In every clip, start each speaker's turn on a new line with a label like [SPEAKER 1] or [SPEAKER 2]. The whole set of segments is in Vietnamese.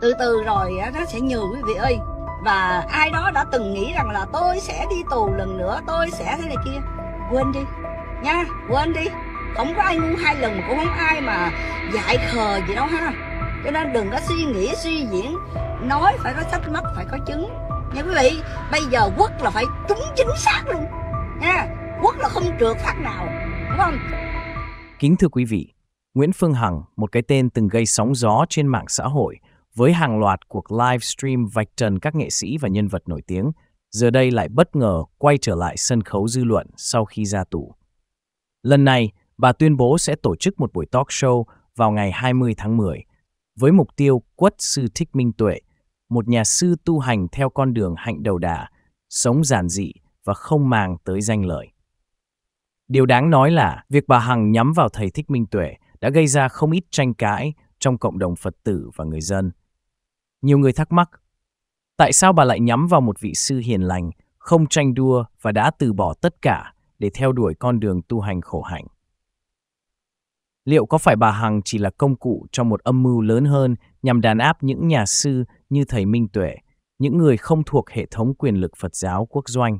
[SPEAKER 1] từ từ rồi nó sẽ nhường quý vị ơi và ai đó đã từng nghĩ rằng là tôi sẽ đi tù lần nữa tôi sẽ thế này kia quên đi nha quên đi không có ai ngu hai lần mà cũng không ai mà dại khờ gì đâu ha cho nên đừng có suy nghĩ suy diễn nói phải có sách mách phải có chứng nha quý vị bây giờ quất là phải trúng chính xác luôn nha quất là không trượt phát nào đúng không kính thưa quý vị Nguyễn Phương Hằng, một cái tên từng gây sóng gió trên mạng xã hội, với hàng loạt cuộc livestream vạch trần các nghệ sĩ và nhân vật nổi tiếng, giờ đây lại bất ngờ quay trở lại sân khấu dư luận sau khi ra tù. Lần này, bà tuyên bố sẽ tổ chức một buổi talk show vào ngày 20 tháng 10 với mục tiêu quất sư thích minh tuệ, một nhà sư tu hành theo con đường hạnh đầu đà, sống giản dị và không màng tới danh lợi. Điều đáng nói là việc bà Hằng nhắm vào thầy Thích Minh Tuệ đã gây ra không ít tranh cãi trong cộng đồng Phật tử và người dân. Nhiều người thắc mắc, tại sao bà lại nhắm vào một vị sư hiền lành, không tranh đua và đã từ bỏ tất cả để theo đuổi con đường tu hành khổ hạnh? Liệu có phải bà Hằng chỉ là công cụ cho một âm mưu lớn hơn nhằm đàn áp những nhà sư như thầy Minh Tuệ, những người không thuộc hệ thống quyền lực Phật giáo quốc doanh?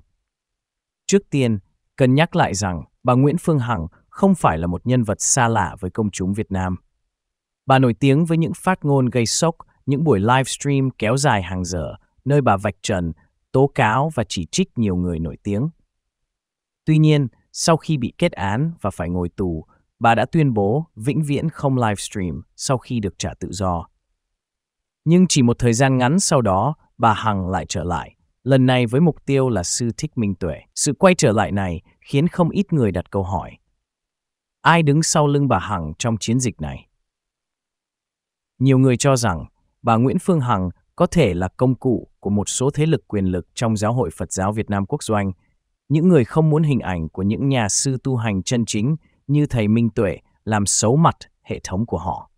[SPEAKER 1] Trước tiên, cần nhắc lại rằng bà Nguyễn Phương Hằng không phải là một nhân vật xa lạ với công chúng Việt Nam. Bà nổi tiếng với những phát ngôn gây sốc những buổi livestream kéo dài hàng giờ, nơi bà vạch trần, tố cáo và chỉ trích nhiều người nổi tiếng. Tuy nhiên, sau khi bị kết án và phải ngồi tù, bà đã tuyên bố vĩnh viễn không livestream sau khi được trả tự do. Nhưng chỉ một thời gian ngắn sau đó, bà Hằng lại trở lại, lần này với mục tiêu là sư thích minh tuệ. Sự quay trở lại này khiến không ít người đặt câu hỏi. Ai đứng sau lưng bà Hằng trong chiến dịch này? Nhiều người cho rằng bà Nguyễn Phương Hằng có thể là công cụ của một số thế lực quyền lực trong Giáo hội Phật giáo Việt Nam quốc doanh. Những người không muốn hình ảnh của những nhà sư tu hành chân chính như Thầy Minh Tuệ làm xấu mặt hệ thống của họ.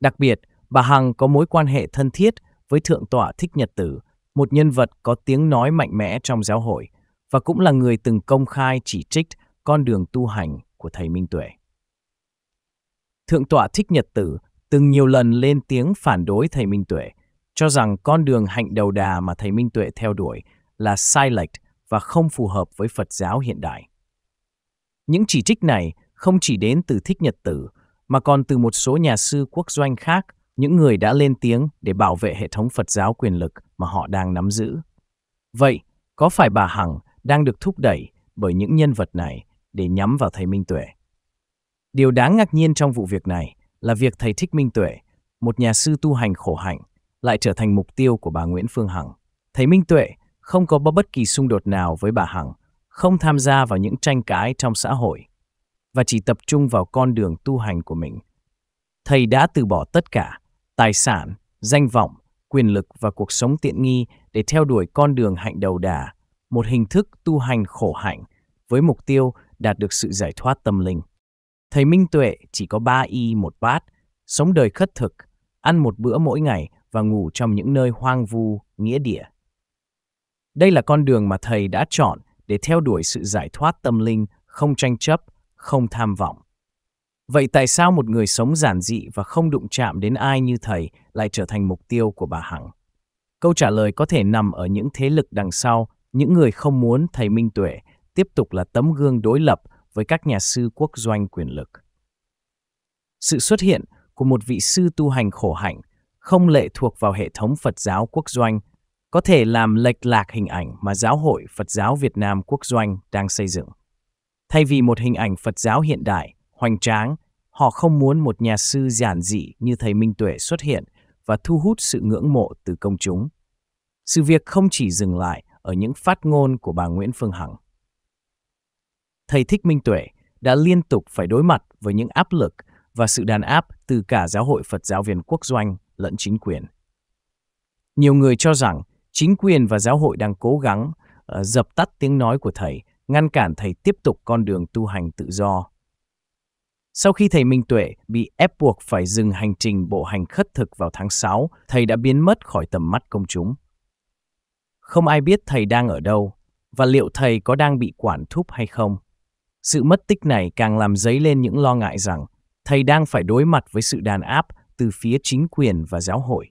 [SPEAKER 1] Đặc biệt, bà Hằng có mối quan hệ thân thiết với Thượng tọa Thích Nhật Tử, một nhân vật có tiếng nói mạnh mẽ trong giáo hội và cũng là người từng công khai chỉ trích con đường tu hành của Thầy Minh Tuệ. Thượng tọa Thích Nhật Tử từng nhiều lần lên tiếng phản đối thầy Minh Tuệ, cho rằng con đường hạnh đầu đà mà thầy Minh Tuệ theo đuổi là sai lệch và không phù hợp với Phật giáo hiện đại. Những chỉ trích này không chỉ đến từ Thích Nhật Tử, mà còn từ một số nhà sư quốc doanh khác, những người đã lên tiếng để bảo vệ hệ thống Phật giáo quyền lực mà họ đang nắm giữ. Vậy, có phải bà Hằng đang được thúc đẩy bởi những nhân vật này để nhắm vào thầy Minh Tuệ? Điều đáng ngạc nhiên trong vụ việc này là việc thầy Thích Minh Tuệ, một nhà sư tu hành khổ hạnh, lại trở thành mục tiêu của bà Nguyễn Phương Hằng. Thầy Minh Tuệ không có bất kỳ xung đột nào với bà Hằng, không tham gia vào những tranh cãi trong xã hội và chỉ tập trung vào con đường tu hành của mình. Thầy đã từ bỏ tất cả, tài sản, danh vọng, quyền lực và cuộc sống tiện nghi để theo đuổi con đường hạnh đầu đà, một hình thức tu hành khổ hạnh với mục tiêu đạt được sự giải thoát tâm linh. Thầy Minh Tuệ chỉ có 3 y một bát, sống đời khất thực, ăn một bữa mỗi ngày và ngủ trong những nơi hoang vu, nghĩa địa. Đây là con đường mà thầy đã chọn để theo đuổi sự giải thoát tâm linh, không tranh chấp, không tham vọng. Vậy tại sao một người sống giản dị và không đụng chạm đến ai như thầy lại trở thành mục tiêu của bà Hằng? Câu trả lời có thể nằm ở những thế lực đằng sau, những người không muốn thầy Minh Tuệ tiếp tục là tấm gương đối lập với các nhà sư quốc doanh quyền lực. Sự xuất hiện của một vị sư tu hành khổ hạnh không lệ thuộc vào hệ thống Phật giáo quốc doanh có thể làm lệch lạc hình ảnh mà Giáo hội Phật giáo Việt Nam quốc doanh đang xây dựng. Thay vì một hình ảnh Phật giáo hiện đại, hoành tráng, họ không muốn một nhà sư giản dị như thầy Minh Tuệ xuất hiện và thu hút sự ngưỡng mộ từ công chúng. Sự việc không chỉ dừng lại ở những phát ngôn của bà Nguyễn Phương Hằng thầy Thích Minh Tuệ đã liên tục phải đối mặt với những áp lực và sự đàn áp từ cả giáo hội Phật giáo viên quốc doanh lẫn chính quyền. Nhiều người cho rằng chính quyền và giáo hội đang cố gắng uh, dập tắt tiếng nói của thầy, ngăn cản thầy tiếp tục con đường tu hành tự do. Sau khi thầy Minh Tuệ bị ép buộc phải dừng hành trình bộ hành khất thực vào tháng 6, thầy đã biến mất khỏi tầm mắt công chúng. Không ai biết thầy đang ở đâu và liệu thầy có đang bị quản thúc hay không. Sự mất tích này càng làm dấy lên những lo ngại rằng thầy đang phải đối mặt với sự đàn áp từ phía chính quyền và giáo hội.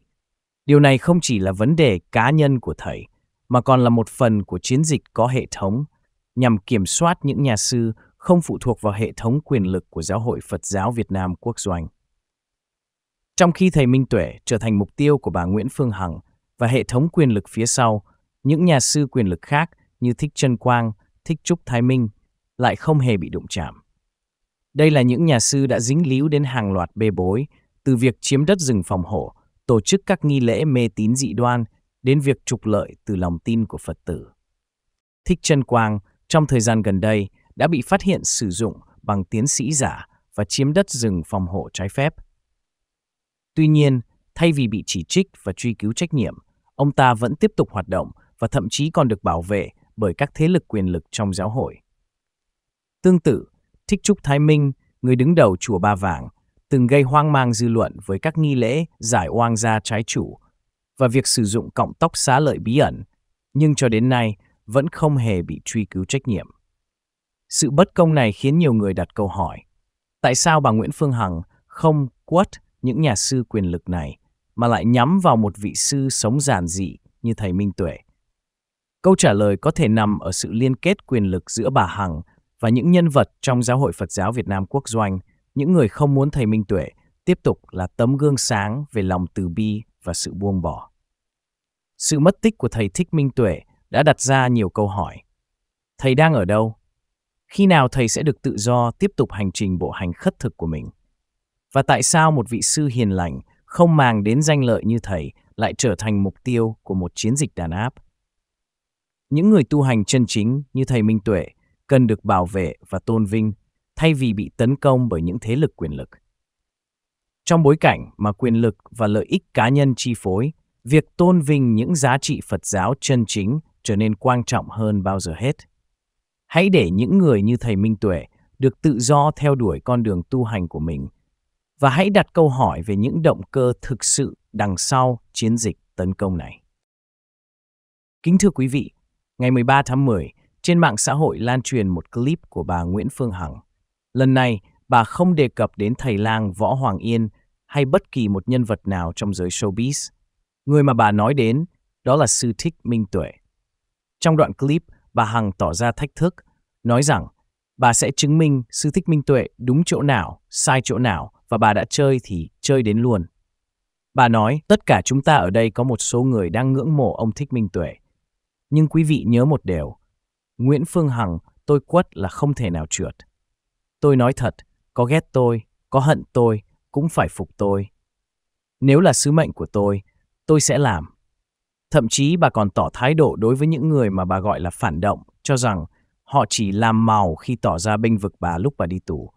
[SPEAKER 1] Điều này không chỉ là vấn đề cá nhân của thầy, mà còn là một phần của chiến dịch có hệ thống nhằm kiểm soát những nhà sư không phụ thuộc vào hệ thống quyền lực của Giáo hội Phật giáo Việt Nam quốc doanh. Trong khi thầy Minh Tuệ trở thành mục tiêu của bà Nguyễn Phương Hằng và hệ thống quyền lực phía sau, những nhà sư quyền lực khác như Thích Trân Quang, Thích Trúc Thái Minh lại không hề bị đụng chạm. Đây là những nhà sư đã dính líu đến hàng loạt bê bối, từ việc chiếm đất rừng phòng hộ, tổ chức các nghi lễ mê tín dị đoan, đến việc trục lợi từ lòng tin của Phật tử. Thích Trân Quang, trong thời gian gần đây, đã bị phát hiện sử dụng bằng tiến sĩ giả và chiếm đất rừng phòng hộ trái phép. Tuy nhiên, thay vì bị chỉ trích và truy cứu trách nhiệm, ông ta vẫn tiếp tục hoạt động và thậm chí còn được bảo vệ bởi các thế lực quyền lực trong giáo hội. Tương tự, Thích Trúc Thái Minh, người đứng đầu chùa Ba Vàng, từng gây hoang mang dư luận với các nghi lễ giải oang gia trái chủ và việc sử dụng cọng tóc xá lợi bí ẩn, nhưng cho đến nay vẫn không hề bị truy cứu trách nhiệm. Sự bất công này khiến nhiều người đặt câu hỏi, tại sao bà Nguyễn Phương Hằng không quất những nhà sư quyền lực này mà lại nhắm vào một vị sư sống giản dị như thầy Minh Tuệ? Câu trả lời có thể nằm ở sự liên kết quyền lực giữa bà Hằng và những nhân vật trong giáo hội Phật giáo Việt Nam quốc doanh, những người không muốn thầy Minh Tuệ tiếp tục là tấm gương sáng về lòng từ bi và sự buông bỏ. Sự mất tích của thầy Thích Minh Tuệ đã đặt ra nhiều câu hỏi. Thầy đang ở đâu? Khi nào thầy sẽ được tự do tiếp tục hành trình bộ hành khất thực của mình? Và tại sao một vị sư hiền lành không màng đến danh lợi như thầy lại trở thành mục tiêu của một chiến dịch đàn áp? Những người tu hành chân chính như thầy Minh Tuệ cần được bảo vệ và tôn vinh thay vì bị tấn công bởi những thế lực quyền lực. Trong bối cảnh mà quyền lực và lợi ích cá nhân chi phối, việc tôn vinh những giá trị Phật giáo chân chính trở nên quan trọng hơn bao giờ hết. Hãy để những người như thầy Minh Tuệ được tự do theo đuổi con đường tu hành của mình và hãy đặt câu hỏi về những động cơ thực sự đằng sau chiến dịch tấn công này. Kính thưa quý vị, ngày 13 tháng 10, trên mạng xã hội lan truyền một clip của bà Nguyễn Phương Hằng. Lần này, bà không đề cập đến thầy lang Võ Hoàng Yên hay bất kỳ một nhân vật nào trong giới showbiz. Người mà bà nói đến đó là sư thích Minh Tuệ. Trong đoạn clip, bà Hằng tỏ ra thách thức, nói rằng bà sẽ chứng minh sư thích Minh Tuệ đúng chỗ nào, sai chỗ nào và bà đã chơi thì chơi đến luôn. Bà nói, tất cả chúng ta ở đây có một số người đang ngưỡng mộ ông Thích Minh Tuệ. Nhưng quý vị nhớ một điều, Nguyễn Phương Hằng, tôi quất là không thể nào trượt. Tôi nói thật, có ghét tôi, có hận tôi, cũng phải phục tôi. Nếu là sứ mệnh của tôi, tôi sẽ làm. Thậm chí bà còn tỏ thái độ đối với những người mà bà gọi là phản động, cho rằng họ chỉ làm màu khi tỏ ra bênh vực bà lúc bà đi tù.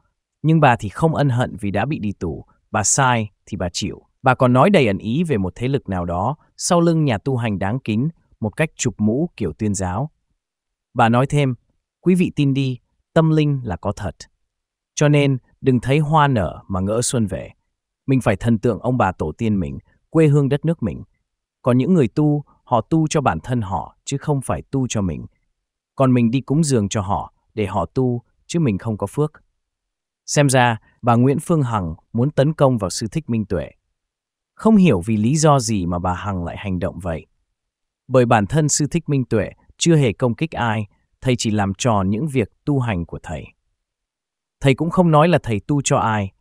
[SPEAKER 1] Nhưng bà thì không ân hận vì đã bị đi tù, bà sai thì bà chịu. Bà còn nói đầy ẩn ý về một thế lực nào đó sau lưng nhà tu hành đáng kính, một cách chụp mũ kiểu tuyên giáo. Bà nói thêm, quý vị tin đi, tâm linh là có thật. Cho nên, đừng thấy hoa nở mà ngỡ xuân về. Mình phải thần tượng ông bà tổ tiên mình, quê hương đất nước mình. Còn những người tu, họ tu cho bản thân họ, chứ không phải tu cho mình. Còn mình đi cúng dường cho họ, để họ tu, chứ mình không có phước. Xem ra, bà Nguyễn Phương Hằng muốn tấn công vào sư thích Minh Tuệ. Không hiểu vì lý do gì mà bà Hằng lại hành động vậy. Bởi bản thân sư thích Minh Tuệ chưa hề công kích ai, thầy chỉ làm trò những việc tu hành của thầy. Thầy cũng không nói là thầy tu cho ai.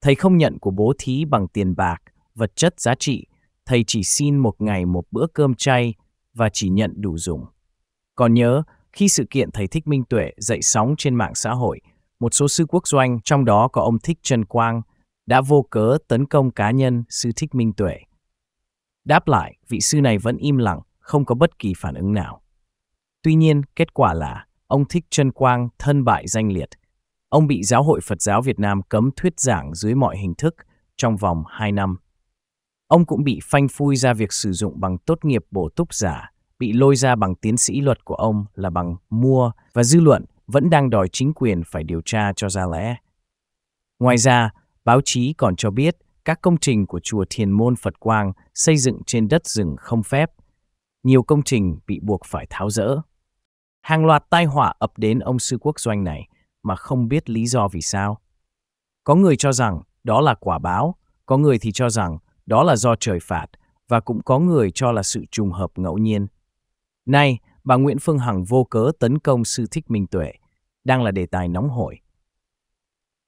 [SPEAKER 1] Thầy không nhận của bố thí bằng tiền bạc, vật chất giá trị. Thầy chỉ xin một ngày một bữa cơm chay và chỉ nhận đủ dùng. Còn nhớ, khi sự kiện thầy Thích Minh Tuệ dậy sóng trên mạng xã hội, một số sư quốc doanh, trong đó có ông Thích Trần Quang, đã vô cớ tấn công cá nhân sư Thích Minh Tuệ. Đáp lại, vị sư này vẫn im lặng, không có bất kỳ phản ứng nào. Tuy nhiên, kết quả là ông Thích Trân Quang thân bại danh liệt. Ông bị Giáo hội Phật giáo Việt Nam cấm thuyết giảng dưới mọi hình thức trong vòng 2 năm. Ông cũng bị phanh phui ra việc sử dụng bằng tốt nghiệp bổ túc giả, bị lôi ra bằng tiến sĩ luật của ông là bằng mua và dư luận vẫn đang đòi chính quyền phải điều tra cho ra lẽ. Ngoài ra, báo chí còn cho biết các công trình của chùa Thiền Môn Phật Quang xây dựng trên đất rừng không phép. Nhiều công trình bị buộc phải tháo rỡ. Hàng loạt tai họa ập đến ông sư quốc doanh này mà không biết lý do vì sao. Có người cho rằng đó là quả báo, có người thì cho rằng đó là do trời phạt và cũng có người cho là sự trùng hợp ngẫu nhiên. Nay, bà Nguyễn Phương Hằng vô cớ tấn công sư thích Minh Tuệ, đang là đề tài nóng hổi.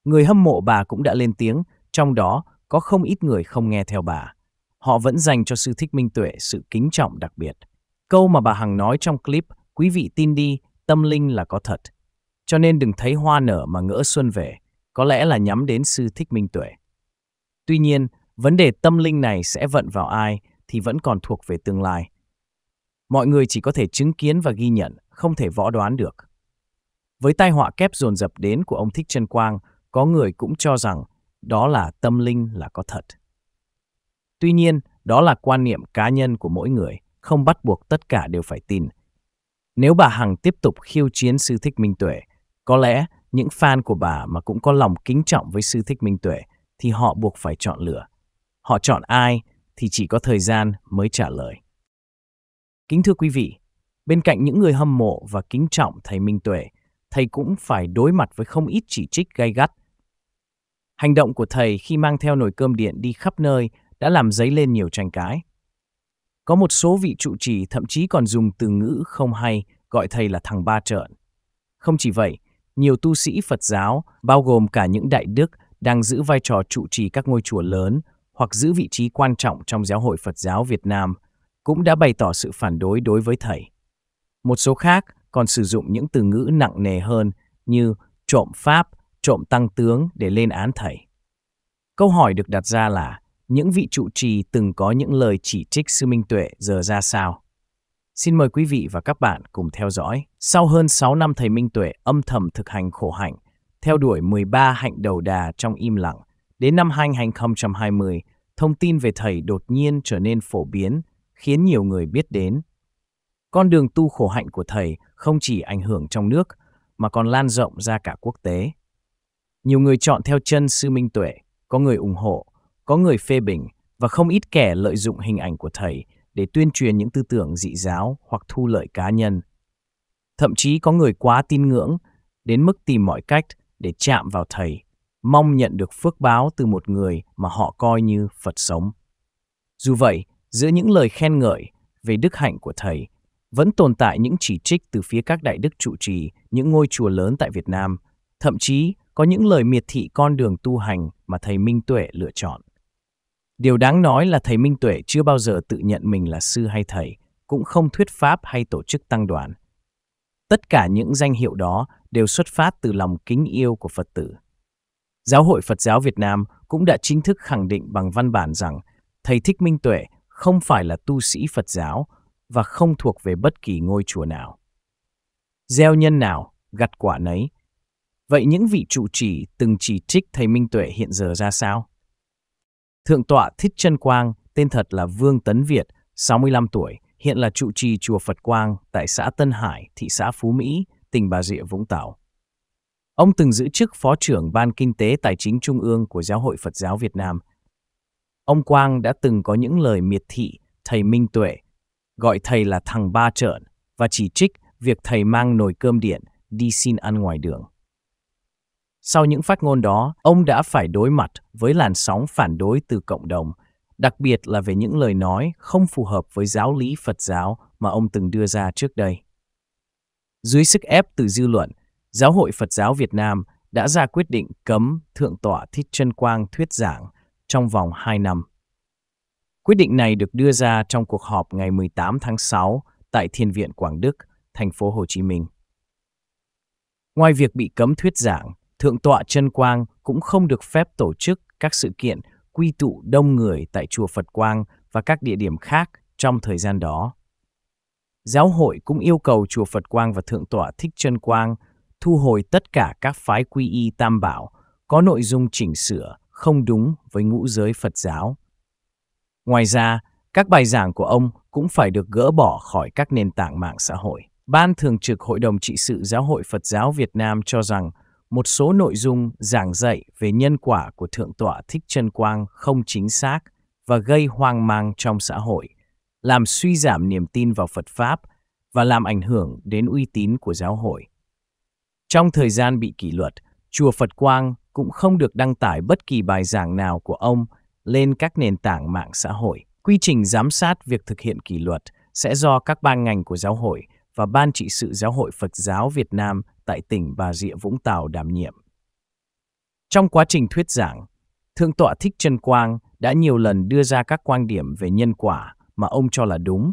[SPEAKER 1] Người hâm mộ bà cũng đã lên tiếng, trong đó có không ít người không nghe theo bà. Họ vẫn dành cho sư thích Minh Tuệ sự kính trọng đặc biệt. Câu mà bà Hằng nói trong clip Quý vị tin đi, tâm linh là có thật. Cho nên đừng thấy hoa nở mà ngỡ xuân về, có lẽ là nhắm đến sư thích minh tuệ. Tuy nhiên, vấn đề tâm linh này sẽ vận vào ai thì vẫn còn thuộc về tương lai. Mọi người chỉ có thể chứng kiến và ghi nhận, không thể võ đoán được. Với tai họa kép dồn dập đến của ông Thích Trân Quang, có người cũng cho rằng đó là tâm linh là có thật. Tuy nhiên, đó là quan niệm cá nhân của mỗi người, không bắt buộc tất cả đều phải tin, nếu bà Hằng tiếp tục khiêu chiến sư Thích Minh Tuệ, có lẽ những fan của bà mà cũng có lòng kính trọng với sư Thích Minh Tuệ thì họ buộc phải chọn lựa. Họ chọn ai thì chỉ có thời gian mới trả lời. Kính thưa quý vị, bên cạnh những người hâm mộ và kính trọng thầy Minh Tuệ, thầy cũng phải đối mặt với không ít chỉ trích gay gắt. Hành động của thầy khi mang theo nồi cơm điện đi khắp nơi đã làm dấy lên nhiều tranh cãi. Có một số vị trụ trì thậm chí còn dùng từ ngữ không hay gọi thầy là thằng ba trợn. Không chỉ vậy, nhiều tu sĩ Phật giáo, bao gồm cả những đại đức, đang giữ vai trò trụ trì các ngôi chùa lớn hoặc giữ vị trí quan trọng trong giáo hội Phật giáo Việt Nam, cũng đã bày tỏ sự phản đối đối với thầy. Một số khác còn sử dụng những từ ngữ nặng nề hơn như trộm pháp, trộm tăng tướng để lên án thầy. Câu hỏi được đặt ra là những vị trụ trì từng có những lời chỉ trích Sư Minh Tuệ giờ ra sao. Xin mời quý vị và các bạn cùng theo dõi. Sau hơn 6 năm thầy Minh Tuệ âm thầm thực hành khổ hạnh, theo đuổi 13 hạnh đầu đà trong im lặng, đến năm 2020, thông tin về thầy đột nhiên trở nên phổ biến, khiến nhiều người biết đến. Con đường tu khổ hạnh của thầy không chỉ ảnh hưởng trong nước, mà còn lan rộng ra cả quốc tế. Nhiều người chọn theo chân sư Minh Tuệ, có người ủng hộ, có người phê bình và không ít kẻ lợi dụng hình ảnh của thầy để tuyên truyền những tư tưởng dị giáo hoặc thu lợi cá nhân. Thậm chí có người quá tin ngưỡng đến mức tìm mọi cách để chạm vào thầy, mong nhận được phước báo từ một người mà họ coi như Phật sống. Dù vậy, giữa những lời khen ngợi về đức hạnh của thầy vẫn tồn tại những chỉ trích từ phía các đại đức trụ trì những ngôi chùa lớn tại Việt Nam, thậm chí có những lời miệt thị con đường tu hành mà thầy Minh Tuệ lựa chọn. Điều đáng nói là thầy Minh Tuệ chưa bao giờ tự nhận mình là sư hay thầy, cũng không thuyết pháp hay tổ chức tăng đoàn. Tất cả những danh hiệu đó đều xuất phát từ lòng kính yêu của Phật tử. Giáo hội Phật giáo Việt Nam cũng đã chính thức khẳng định bằng văn bản rằng thầy Thích Minh Tuệ không phải là tu sĩ Phật giáo và không thuộc về bất kỳ ngôi chùa nào. Gieo nhân nào, gặt quả nấy. Vậy những vị trụ trì từng chỉ trích thầy Minh Tuệ hiện giờ ra sao? Thượng tọa Thích Chân Quang, tên thật là Vương Tấn Việt, 65 tuổi, hiện là trụ trì chùa Phật Quang tại xã Tân Hải, thị xã Phú Mỹ, tỉnh Bà Rịa Vũng Tàu. Ông từng giữ chức Phó trưởng Ban Kinh tế Tài chính Trung ương của Giáo hội Phật giáo Việt Nam. Ông Quang đã từng có những lời miệt thị thầy Minh Tuệ, gọi thầy là thằng ba trợn và chỉ trích việc thầy mang nồi cơm điện đi xin ăn ngoài đường. Sau những phát ngôn đó, ông đã phải đối mặt với làn sóng phản đối từ cộng đồng, đặc biệt là về những lời nói không phù hợp với giáo lý Phật giáo mà ông từng đưa ra trước đây. Dưới sức ép từ dư luận, Giáo hội Phật giáo Việt Nam đã ra quyết định cấm Thượng tọa Thích Trân Quang thuyết giảng trong vòng 2 năm. Quyết định này được đưa ra trong cuộc họp ngày 18 tháng 6 tại Thiên viện Quảng Đức, thành phố Hồ Chí Minh. Ngoài việc bị cấm thuyết giảng, Thượng tọa Trân Quang cũng không được phép tổ chức các sự kiện quy tụ đông người tại chùa Phật Quang và các địa điểm khác trong thời gian đó. Giáo hội cũng yêu cầu chùa Phật Quang và Thượng tọa Thích Trân Quang thu hồi tất cả các phái quy y tam bảo có nội dung chỉnh sửa không đúng với ngũ giới Phật giáo. Ngoài ra, các bài giảng của ông cũng phải được gỡ bỏ khỏi các nền tảng mạng xã hội. Ban Thường trực Hội đồng Trị sự Giáo hội Phật giáo Việt Nam cho rằng một số nội dung giảng dạy về nhân quả của Thượng tọa Thích Trân Quang không chính xác và gây hoang mang trong xã hội, làm suy giảm niềm tin vào Phật Pháp và làm ảnh hưởng đến uy tín của giáo hội. Trong thời gian bị kỷ luật, Chùa Phật Quang cũng không được đăng tải bất kỳ bài giảng nào của ông lên các nền tảng mạng xã hội. Quy trình giám sát việc thực hiện kỷ luật sẽ do các ban ngành của giáo hội và Ban trị sự Giáo hội Phật giáo Việt Nam tại tỉnh Bà Rịa Vũng Tàu đảm nhiệm. Trong quá trình thuyết giảng, Thượng tọa Thích Trân Quang đã nhiều lần đưa ra các quan điểm về nhân quả mà ông cho là đúng.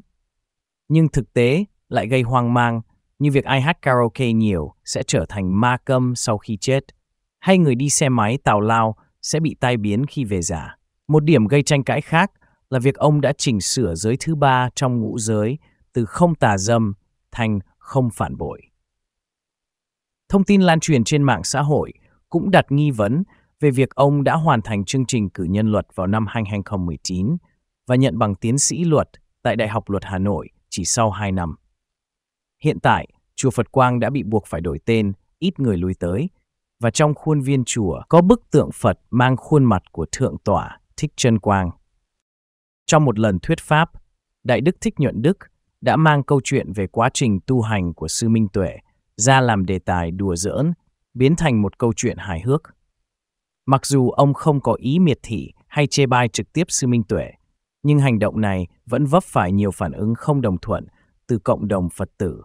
[SPEAKER 1] Nhưng thực tế lại gây hoang mang như việc ai hát karaoke nhiều sẽ trở thành ma câm sau khi chết, hay người đi xe máy tào lao sẽ bị tai biến khi về già. Một điểm gây tranh cãi khác là việc ông đã chỉnh sửa giới thứ ba trong ngũ giới từ không tà dâm thành không phản bội. Thông tin lan truyền trên mạng xã hội cũng đặt nghi vấn về việc ông đã hoàn thành chương trình cử nhân luật vào năm 2019 và nhận bằng tiến sĩ luật tại Đại học Luật Hà Nội chỉ sau 2 năm. Hiện tại, Chùa Phật Quang đã bị buộc phải đổi tên, ít người lui tới, và trong khuôn viên chùa có bức tượng Phật mang khuôn mặt của Thượng Tọa Thích Trân Quang. Trong một lần thuyết pháp, Đại Đức Thích Nhuận Đức đã mang câu chuyện về quá trình tu hành của Sư Minh Tuệ – ra làm đề tài đùa giỡn, biến thành một câu chuyện hài hước. Mặc dù ông không có ý miệt thị hay chê bai trực tiếp Sư Minh Tuệ, nhưng hành động này vẫn vấp phải nhiều phản ứng không đồng thuận từ cộng đồng Phật tử.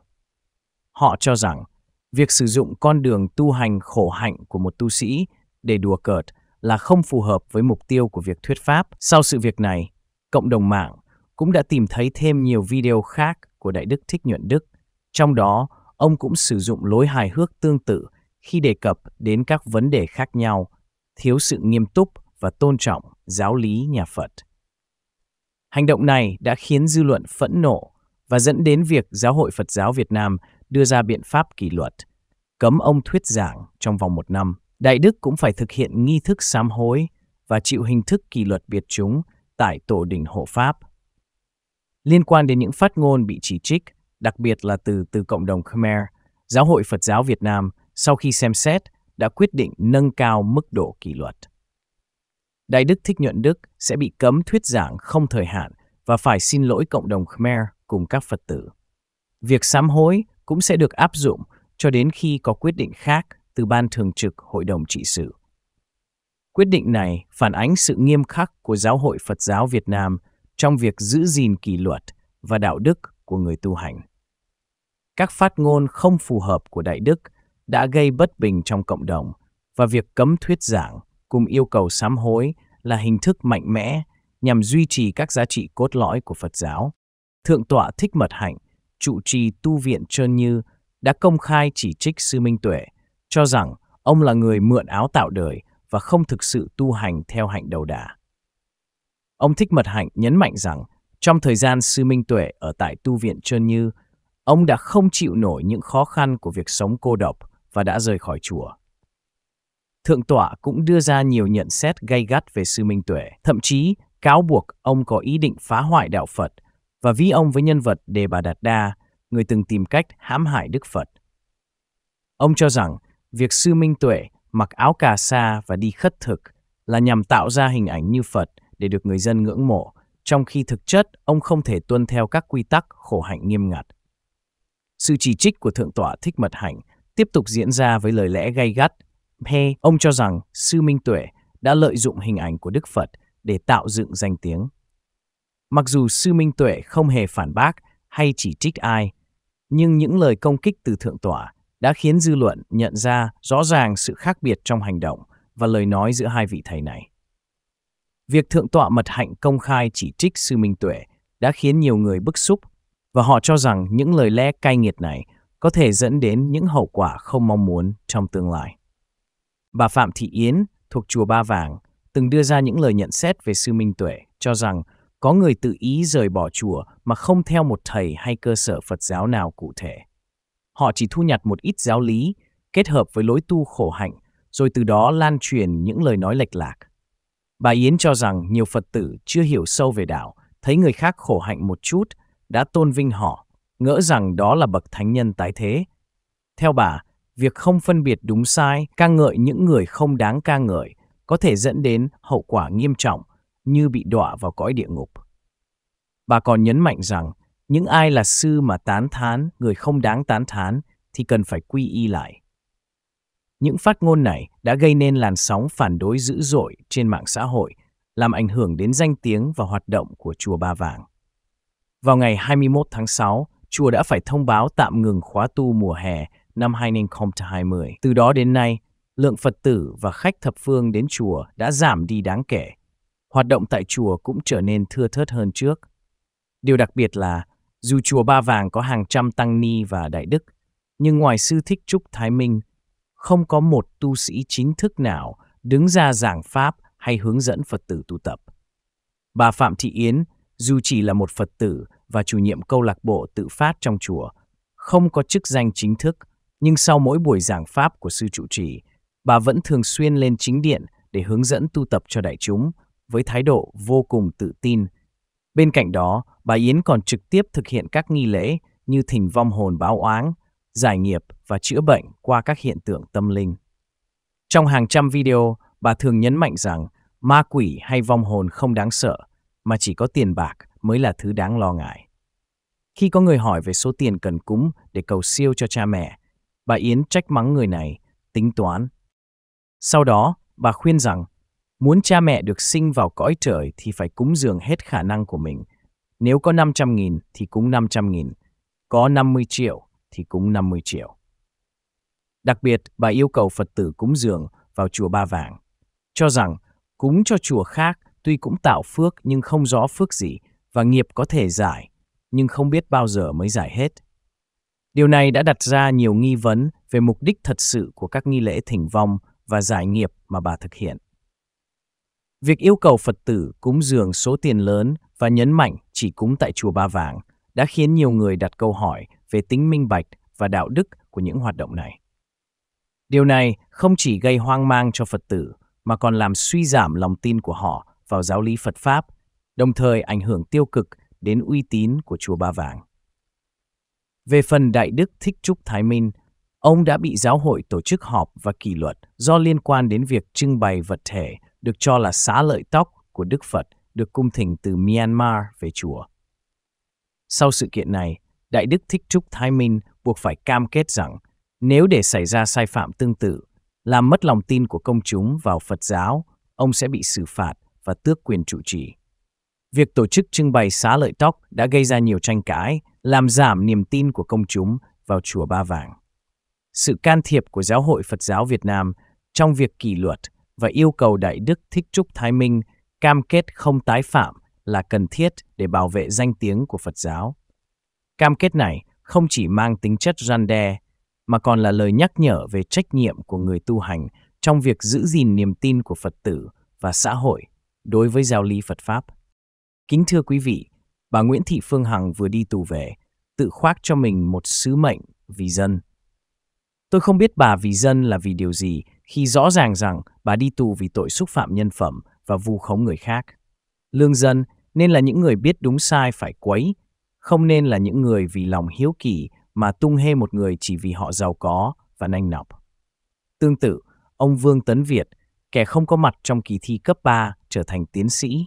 [SPEAKER 1] Họ cho rằng, việc sử dụng con đường tu hành khổ hạnh của một tu sĩ để đùa cợt là không phù hợp với mục tiêu của việc thuyết pháp. Sau sự việc này, cộng đồng mạng cũng đã tìm thấy thêm nhiều video khác của Đại Đức Thích Nhuận Đức, trong đó ông cũng sử dụng lối hài hước tương tự khi đề cập đến các vấn đề khác nhau, thiếu sự nghiêm túc và tôn trọng giáo lý nhà Phật. Hành động này đã khiến dư luận phẫn nộ và dẫn đến việc Giáo hội Phật giáo Việt Nam đưa ra biện pháp kỷ luật, cấm ông thuyết giảng trong vòng một năm. Đại Đức cũng phải thực hiện nghi thức sám hối và chịu hình thức kỷ luật biệt chúng tại Tổ đình Hộ Pháp. Liên quan đến những phát ngôn bị chỉ trích, đặc biệt là từ từ cộng đồng Khmer, Giáo hội Phật giáo Việt Nam sau khi xem xét đã quyết định nâng cao mức độ kỷ luật. Đại đức Thích Nhuận Đức sẽ bị cấm thuyết giảng không thời hạn và phải xin lỗi cộng đồng Khmer cùng các Phật tử. Việc sám hối cũng sẽ được áp dụng cho đến khi có quyết định khác từ Ban Thường trực Hội đồng Trị sự. Quyết định này phản ánh sự nghiêm khắc của Giáo hội Phật giáo Việt Nam trong việc giữ gìn kỷ luật và đạo đức của người tu hành. Các phát ngôn không phù hợp của đại đức đã gây bất bình trong cộng đồng và việc cấm thuyết giảng cùng yêu cầu sám hối là hình thức mạnh mẽ nhằm duy trì các giá trị cốt lõi của Phật giáo. Thượng tọa Thích Mật Hạnh, trụ trì tu viện Trơn Như, đã công khai chỉ trích Sư Minh Tuệ, cho rằng ông là người mượn áo tạo đời và không thực sự tu hành theo hạnh đầu đà. Ông Thích Mật Hạnh nhấn mạnh rằng trong thời gian sư Minh Tuệ ở tại tu viện Trơn Như, ông đã không chịu nổi những khó khăn của việc sống cô độc và đã rời khỏi chùa. Thượng tọa cũng đưa ra nhiều nhận xét gay gắt về sư Minh Tuệ, thậm chí cáo buộc ông có ý định phá hoại đạo Phật và ví ông với nhân vật Đề Bà Đạt Đa, người từng tìm cách hãm hại Đức Phật. Ông cho rằng việc sư Minh Tuệ mặc áo cà sa và đi khất thực là nhằm tạo ra hình ảnh như Phật để được người dân ngưỡng mộ trong khi thực chất ông không thể tuân theo các quy tắc khổ hạnh nghiêm ngặt. Sự chỉ trích của Thượng tọa Thích Mật Hạnh tiếp tục diễn ra với lời lẽ gay gắt. He, ông cho rằng Sư Minh Tuệ đã lợi dụng hình ảnh của Đức Phật để tạo dựng danh tiếng. Mặc dù Sư Minh Tuệ không hề phản bác hay chỉ trích ai, nhưng những lời công kích từ Thượng tọa đã khiến dư luận nhận ra rõ ràng sự khác biệt trong hành động và lời nói giữa hai vị thầy này. Việc thượng tọa mật hạnh công khai chỉ trích sư Minh Tuệ đã khiến nhiều người bức xúc và họ cho rằng những lời lẽ cay nghiệt này có thể dẫn đến những hậu quả không mong muốn trong tương lai. Bà Phạm Thị Yến thuộc Chùa Ba Vàng từng đưa ra những lời nhận xét về sư Minh Tuệ cho rằng có người tự ý rời bỏ chùa mà không theo một thầy hay cơ sở Phật giáo nào cụ thể. Họ chỉ thu nhặt một ít giáo lý kết hợp với lối tu khổ hạnh rồi từ đó lan truyền những lời nói lệch lạc. Bà Yến cho rằng nhiều Phật tử chưa hiểu sâu về đạo, thấy người khác khổ hạnh một chút, đã tôn vinh họ, ngỡ rằng đó là bậc thánh nhân tái thế. Theo bà, việc không phân biệt đúng sai, ca ngợi những người không đáng ca ngợi, có thể dẫn đến hậu quả nghiêm trọng như bị đọa vào cõi địa ngục. Bà còn nhấn mạnh rằng, những ai là sư mà tán thán người không đáng tán thán thì cần phải quy y lại. Những phát ngôn này đã gây nên làn sóng phản đối dữ dội trên mạng xã hội, làm ảnh hưởng đến danh tiếng và hoạt động của Chùa Ba Vàng. Vào ngày 21 tháng 6, Chùa đã phải thông báo tạm ngừng khóa tu mùa hè năm 2020. Từ đó đến nay, lượng Phật tử và khách thập phương đến chùa đã giảm đi đáng kể. Hoạt động tại chùa cũng trở nên thưa thớt hơn trước. Điều đặc biệt là, dù chùa Ba Vàng có hàng trăm tăng ni và đại đức, nhưng ngoài sư Thích Trúc Thái Minh, không có một tu sĩ chính thức nào đứng ra giảng pháp hay hướng dẫn Phật tử tu tập. Bà Phạm Thị Yến, dù chỉ là một Phật tử và chủ nhiệm câu lạc bộ tự phát trong chùa, không có chức danh chính thức, nhưng sau mỗi buổi giảng pháp của sư trụ trì, bà vẫn thường xuyên lên chính điện để hướng dẫn tu tập cho đại chúng với thái độ vô cùng tự tin. Bên cạnh đó, bà Yến còn trực tiếp thực hiện các nghi lễ như thỉnh vong hồn báo oáng, giải nghiệp và chữa bệnh qua các hiện tượng tâm linh. Trong hàng trăm video, bà thường nhấn mạnh rằng ma quỷ hay vong hồn không đáng sợ, mà chỉ có tiền bạc mới là thứ đáng lo ngại. Khi có người hỏi về số tiền cần cúng để cầu siêu cho cha mẹ, bà Yến trách mắng người này, tính toán. Sau đó, bà khuyên rằng, muốn cha mẹ được sinh vào cõi trời thì phải cúng dường hết khả năng của mình. Nếu có 500.000 thì cúng 500.000, có 50 triệu thì cũng 50 triệu. Đặc biệt, bà yêu cầu Phật tử cúng dường vào chùa Ba Vàng, cho rằng cúng cho chùa khác tuy cũng tạo phước nhưng không rõ phước gì và nghiệp có thể giải, nhưng không biết bao giờ mới giải hết. Điều này đã đặt ra nhiều nghi vấn về mục đích thật sự của các nghi lễ thỉnh vong và giải nghiệp mà bà thực hiện. Việc yêu cầu Phật tử cúng dường số tiền lớn và nhấn mạnh chỉ cúng tại chùa Ba Vàng – đã khiến nhiều người đặt câu hỏi về tính minh bạch và đạo đức của những hoạt động này. Điều này không chỉ gây hoang mang cho Phật tử mà còn làm suy giảm lòng tin của họ vào giáo lý Phật Pháp, đồng thời ảnh hưởng tiêu cực đến uy tín của Chùa Ba Vàng. Về phần Đại Đức Thích Trúc Thái Minh, ông đã bị giáo hội tổ chức họp và kỷ luật do liên quan đến việc trưng bày vật thể được cho là xá lợi tóc của Đức Phật được cung thỉnh từ Myanmar về chùa. Sau sự kiện này, Đại Đức Thích Trúc Thái Minh buộc phải cam kết rằng nếu để xảy ra sai phạm tương tự, làm mất lòng tin của công chúng vào Phật giáo, ông sẽ bị xử phạt và tước quyền trụ trì. Việc tổ chức trưng bày xá lợi tóc đã gây ra nhiều tranh cãi, làm giảm niềm tin của công chúng vào Chùa Ba Vàng. Sự can thiệp của Giáo hội Phật giáo Việt Nam trong việc kỷ luật và yêu cầu Đại Đức Thích Trúc Thái Minh cam kết không tái phạm là cần thiết để bảo vệ danh tiếng của Phật giáo. Cam kết này không chỉ mang tính chất răn đe, mà còn là lời nhắc nhở về trách nhiệm của người tu hành trong việc giữ gìn niềm tin của Phật tử và xã hội đối với giáo lý Phật Pháp. Kính thưa quý vị, bà Nguyễn Thị Phương Hằng vừa đi tù về, tự khoác cho mình một sứ mệnh vì dân. Tôi không biết bà vì dân là vì điều gì khi rõ ràng rằng bà đi tù vì tội xúc phạm nhân phẩm và vu khống người khác. Lương Dân, nên là những người biết đúng sai phải quấy, không nên là những người vì lòng hiếu kỳ mà tung hê một người chỉ vì họ giàu có và nanh nọc. Tương tự, ông Vương Tấn Việt, kẻ không có mặt trong kỳ thi cấp 3, trở thành tiến sĩ.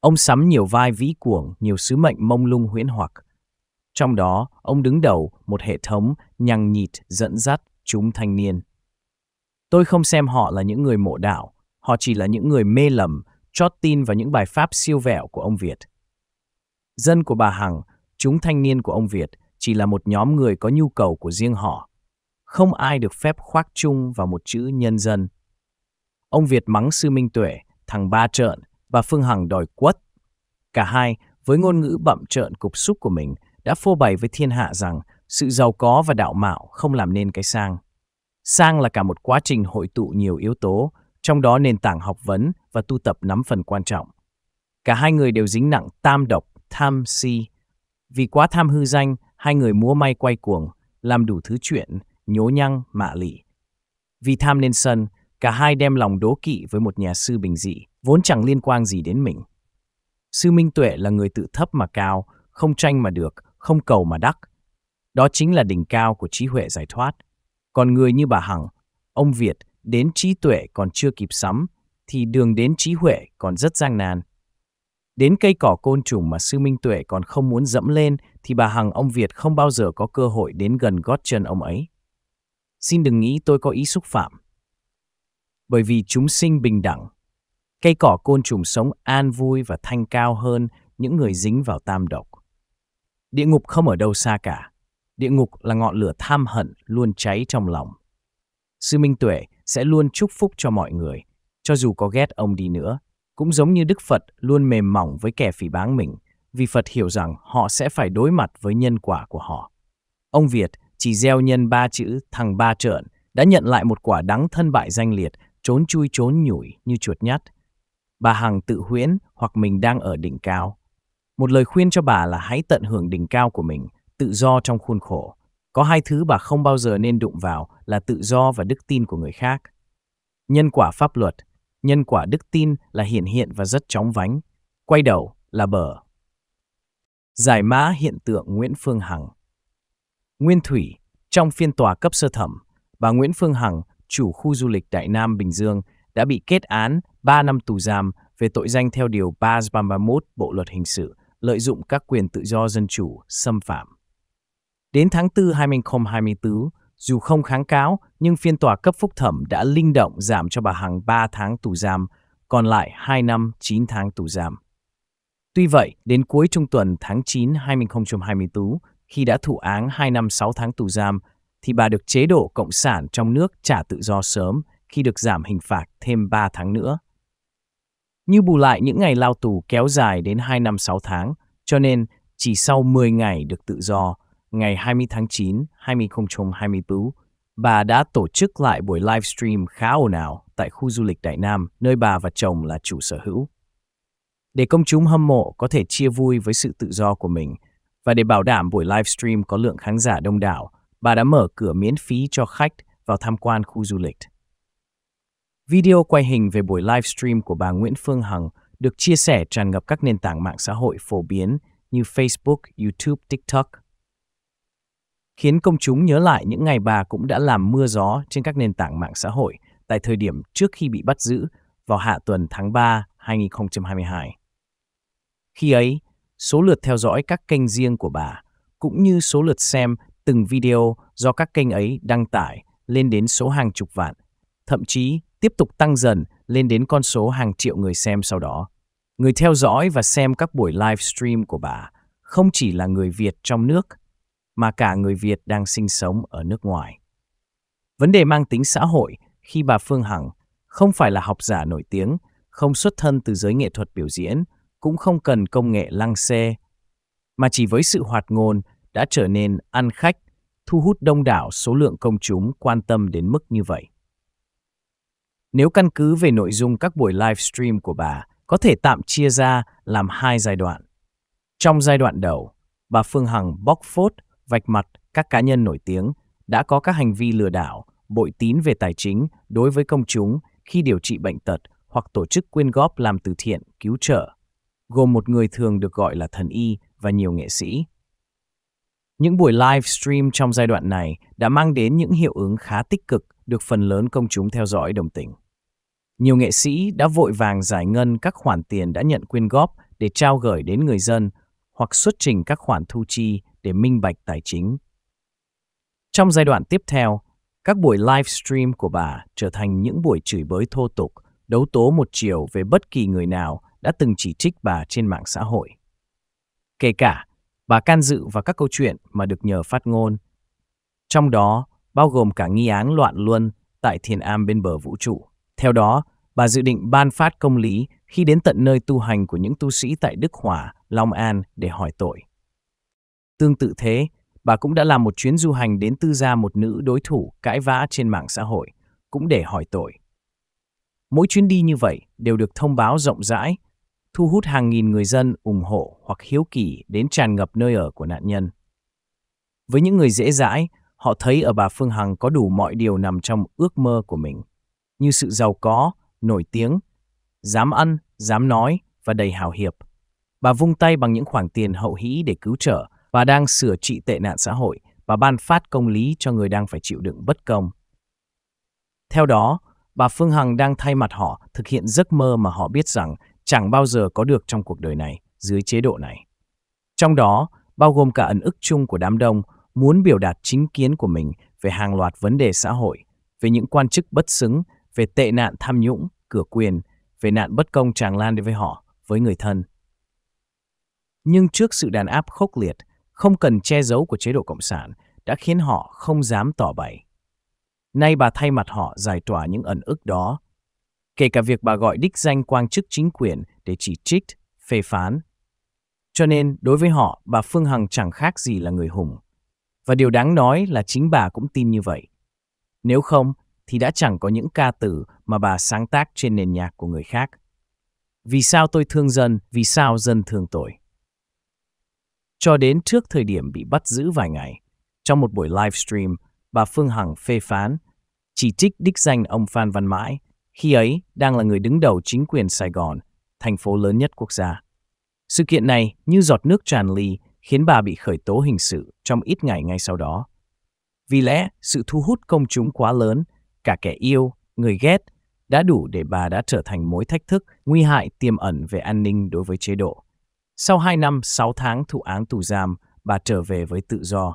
[SPEAKER 1] Ông sắm nhiều vai vĩ cuồng, nhiều sứ mệnh mông lung huyễn hoặc. Trong đó, ông đứng đầu một hệ thống nhằng nhịt dẫn dắt chúng thanh niên. Tôi không xem họ là những người mộ đạo, họ chỉ là những người mê lầm chót tin vào những bài pháp siêu vẹo của ông Việt. Dân của bà Hằng, chúng thanh niên của ông Việt chỉ là một nhóm người có nhu cầu của riêng họ. Không ai được phép khoác chung vào một chữ nhân dân. Ông Việt mắng sư Minh Tuệ, thằng Ba Trợn và Phương Hằng đòi quất. Cả hai, với ngôn ngữ bậm trợn cục xúc của mình, đã phô bày với thiên hạ rằng sự giàu có và đạo mạo không làm nên cái sang. Sang là cả một quá trình hội tụ nhiều yếu tố, trong đó nền tảng học vấn, và tu tập nắm phần quan trọng. Cả hai người đều dính nặng tam độc, tham si. Vì quá tham hư danh, hai người múa may quay cuồng, làm đủ thứ chuyện, nhố nhăng, mạ lị. Vì tham nên sân, cả hai đem lòng đố kỵ với một nhà sư bình dị, vốn chẳng liên quan gì đến mình. Sư Minh Tuệ là người tự thấp mà cao, không tranh mà được, không cầu mà đắc. Đó chính là đỉnh cao của trí huệ giải thoát. Còn người như bà Hằng, ông Việt đến trí tuệ còn chưa kịp sắm thì đường đến trí huệ còn rất gian nan. Đến cây cỏ côn trùng mà sư Minh Tuệ còn không muốn dẫm lên thì bà Hằng ông Việt không bao giờ có cơ hội đến gần gót chân ông ấy. Xin đừng nghĩ tôi có ý xúc phạm. Bởi vì chúng sinh bình đẳng. Cây cỏ côn trùng sống an vui và thanh cao hơn những người dính vào tam độc. Địa ngục không ở đâu xa cả. Địa ngục là ngọn lửa tham hận luôn cháy trong lòng. Sư Minh Tuệ sẽ luôn chúc phúc cho mọi người – cho dù có ghét ông đi nữa, cũng giống như Đức Phật luôn mềm mỏng với kẻ phỉ báng mình, vì Phật hiểu rằng họ sẽ phải đối mặt với nhân quả của họ. Ông Việt chỉ gieo nhân ba chữ thằng ba trợn, đã nhận lại một quả đắng thân bại danh liệt, trốn chui trốn nhủi như chuột nhắt. Bà Hằng tự huyễn hoặc mình đang ở đỉnh cao. Một lời khuyên cho bà là hãy tận hưởng đỉnh cao của mình, tự do trong khuôn khổ. Có hai thứ bà không bao giờ nên đụng vào là tự do và đức tin của người khác. Nhân quả pháp luật – nhân quả đức tin là hiện hiện và rất chóng vánh, quay đầu là bờ. Giải mã hiện tượng Nguyễn Phương Hằng Nguyên Thủy, trong phiên tòa cấp sơ thẩm, bà Nguyễn Phương Hằng, chủ khu du lịch Đại Nam Bình Dương, đã bị kết án 3 năm tù giam về tội danh theo Điều 331 Bộ Luật Hình sự, lợi dụng các quyền tự do dân chủ, xâm phạm. Đến tháng 4 2024, dù không kháng cáo, nhưng phiên tòa cấp phúc thẩm đã linh động giảm cho bà Hằng 3 tháng tù giam, còn lại 2 năm 9 tháng tù giam. Tuy vậy, đến cuối trung tuần tháng 9 2024, khi đã thụ án 2 năm 6 tháng tù giam, thì bà được chế độ Cộng sản trong nước trả tự do sớm khi được giảm hình phạt thêm 3 tháng nữa. Như bù lại những ngày lao tù kéo dài đến 2 năm 6 tháng, cho nên chỉ sau 10 ngày được tự do, ngày 20 tháng 9, 2024, bà đã tổ chức lại buổi livestream khá ồn ào tại khu du lịch Đại Nam, nơi bà và chồng là chủ sở hữu. Để công chúng hâm mộ có thể chia vui với sự tự do của mình và để bảo đảm buổi livestream có lượng khán giả đông đảo, bà đã mở cửa miễn phí cho khách vào tham quan khu du lịch. Video quay hình về buổi livestream của bà Nguyễn Phương Hằng được chia sẻ tràn ngập các nền tảng mạng xã hội phổ biến như Facebook, YouTube, TikTok – khiến công chúng nhớ lại những ngày bà cũng đã làm mưa gió trên các nền tảng mạng xã hội tại thời điểm trước khi bị bắt giữ vào hạ tuần tháng 3, 2022. Khi ấy, số lượt theo dõi các kênh riêng của bà cũng như số lượt xem từng video do các kênh ấy đăng tải lên đến số hàng chục vạn, thậm chí tiếp tục tăng dần lên đến con số hàng triệu người xem sau đó. Người theo dõi và xem các buổi livestream của bà không chỉ là người Việt trong nước mà cả người Việt đang sinh sống ở nước ngoài. Vấn đề mang tính xã hội khi bà Phương Hằng không phải là học giả nổi tiếng, không xuất thân từ giới nghệ thuật biểu diễn, cũng không cần công nghệ lăng xe, mà chỉ với sự hoạt ngôn đã trở nên ăn khách, thu hút đông đảo số lượng công chúng quan tâm đến mức như vậy. Nếu căn cứ về nội dung các buổi livestream của bà, có thể tạm chia ra làm hai giai đoạn. Trong giai đoạn đầu, bà Phương Hằng bóc phốt vạch mặt các cá nhân nổi tiếng đã có các hành vi lừa đảo, bội tín về tài chính đối với công chúng khi điều trị bệnh tật hoặc tổ chức quyên góp làm từ thiện, cứu trợ, gồm một người thường được gọi là thần y và nhiều nghệ sĩ. Những buổi live stream trong giai đoạn này đã mang đến những hiệu ứng khá tích cực được phần lớn công chúng theo dõi đồng tình. Nhiều nghệ sĩ đã vội vàng giải ngân các khoản tiền đã nhận quyên góp để trao gửi đến người dân hoặc xuất trình các khoản thu chi để minh bạch tài chính. Trong giai đoạn tiếp theo, các buổi livestream của bà trở thành những buổi chửi bới thô tục, đấu tố một chiều về bất kỳ người nào đã từng chỉ trích bà trên mạng xã hội. Kể cả, bà can dự vào các câu chuyện mà được nhờ phát ngôn, trong đó bao gồm cả nghi án loạn luân tại thiền am bên bờ vũ trụ. Theo đó, bà dự định ban phát công lý khi đến tận nơi tu hành của những tu sĩ tại Đức Hòa, Long An để hỏi tội. Tương tự thế, bà cũng đã làm một chuyến du hành đến tư gia một nữ đối thủ cãi vã trên mạng xã hội, cũng để hỏi tội. Mỗi chuyến đi như vậy đều được thông báo rộng rãi, thu hút hàng nghìn người dân ủng hộ hoặc hiếu kỳ đến tràn ngập nơi ở của nạn nhân. Với những người dễ dãi, họ thấy ở bà Phương Hằng có đủ mọi điều nằm trong ước mơ của mình, như sự giàu có, nổi tiếng, dám ăn, dám nói và đầy hào hiệp. Bà vung tay bằng những khoản tiền hậu hĩ để cứu trợ, và đang sửa trị tệ nạn xã hội và ban phát công lý cho người đang phải chịu đựng bất công. Theo đó, bà Phương Hằng đang thay mặt họ thực hiện giấc mơ mà họ biết rằng chẳng bao giờ có được trong cuộc đời này dưới chế độ này. Trong đó, bao gồm cả ẩn ức chung của đám đông muốn biểu đạt chính kiến của mình về hàng loạt vấn đề xã hội, về những quan chức bất xứng, về tệ nạn tham nhũng, cửa quyền, về nạn bất công tràn lan đến với họ, với người thân. Nhưng trước sự đàn áp khốc liệt, không cần che giấu của chế độ Cộng sản đã khiến họ không dám tỏ bày. Nay bà thay mặt họ giải tỏa những ẩn ức đó, kể cả việc bà gọi đích danh quan chức chính quyền để chỉ trích, phê phán. Cho nên, đối với họ, bà Phương Hằng chẳng khác gì là người hùng. Và điều đáng nói là chính bà cũng tin như vậy. Nếu không, thì đã chẳng có những ca từ mà bà sáng tác trên nền nhạc của người khác. Vì sao tôi thương dân, vì sao dân thương tôi? Cho đến trước thời điểm bị bắt giữ vài ngày, trong một buổi livestream, bà Phương Hằng phê phán, chỉ trích đích danh ông Phan Văn Mãi, khi ấy đang là người đứng đầu chính quyền Sài Gòn, thành phố lớn nhất quốc gia. Sự kiện này như giọt nước tràn ly khiến bà bị khởi tố hình sự trong ít ngày ngay sau đó. Vì lẽ sự thu hút công chúng quá lớn, cả kẻ yêu, người ghét đã đủ để bà đã trở thành mối thách thức, nguy hại tiềm ẩn về an ninh đối với chế độ. Sau 2 năm 6 tháng thụ án tù giam, bà trở về với tự do.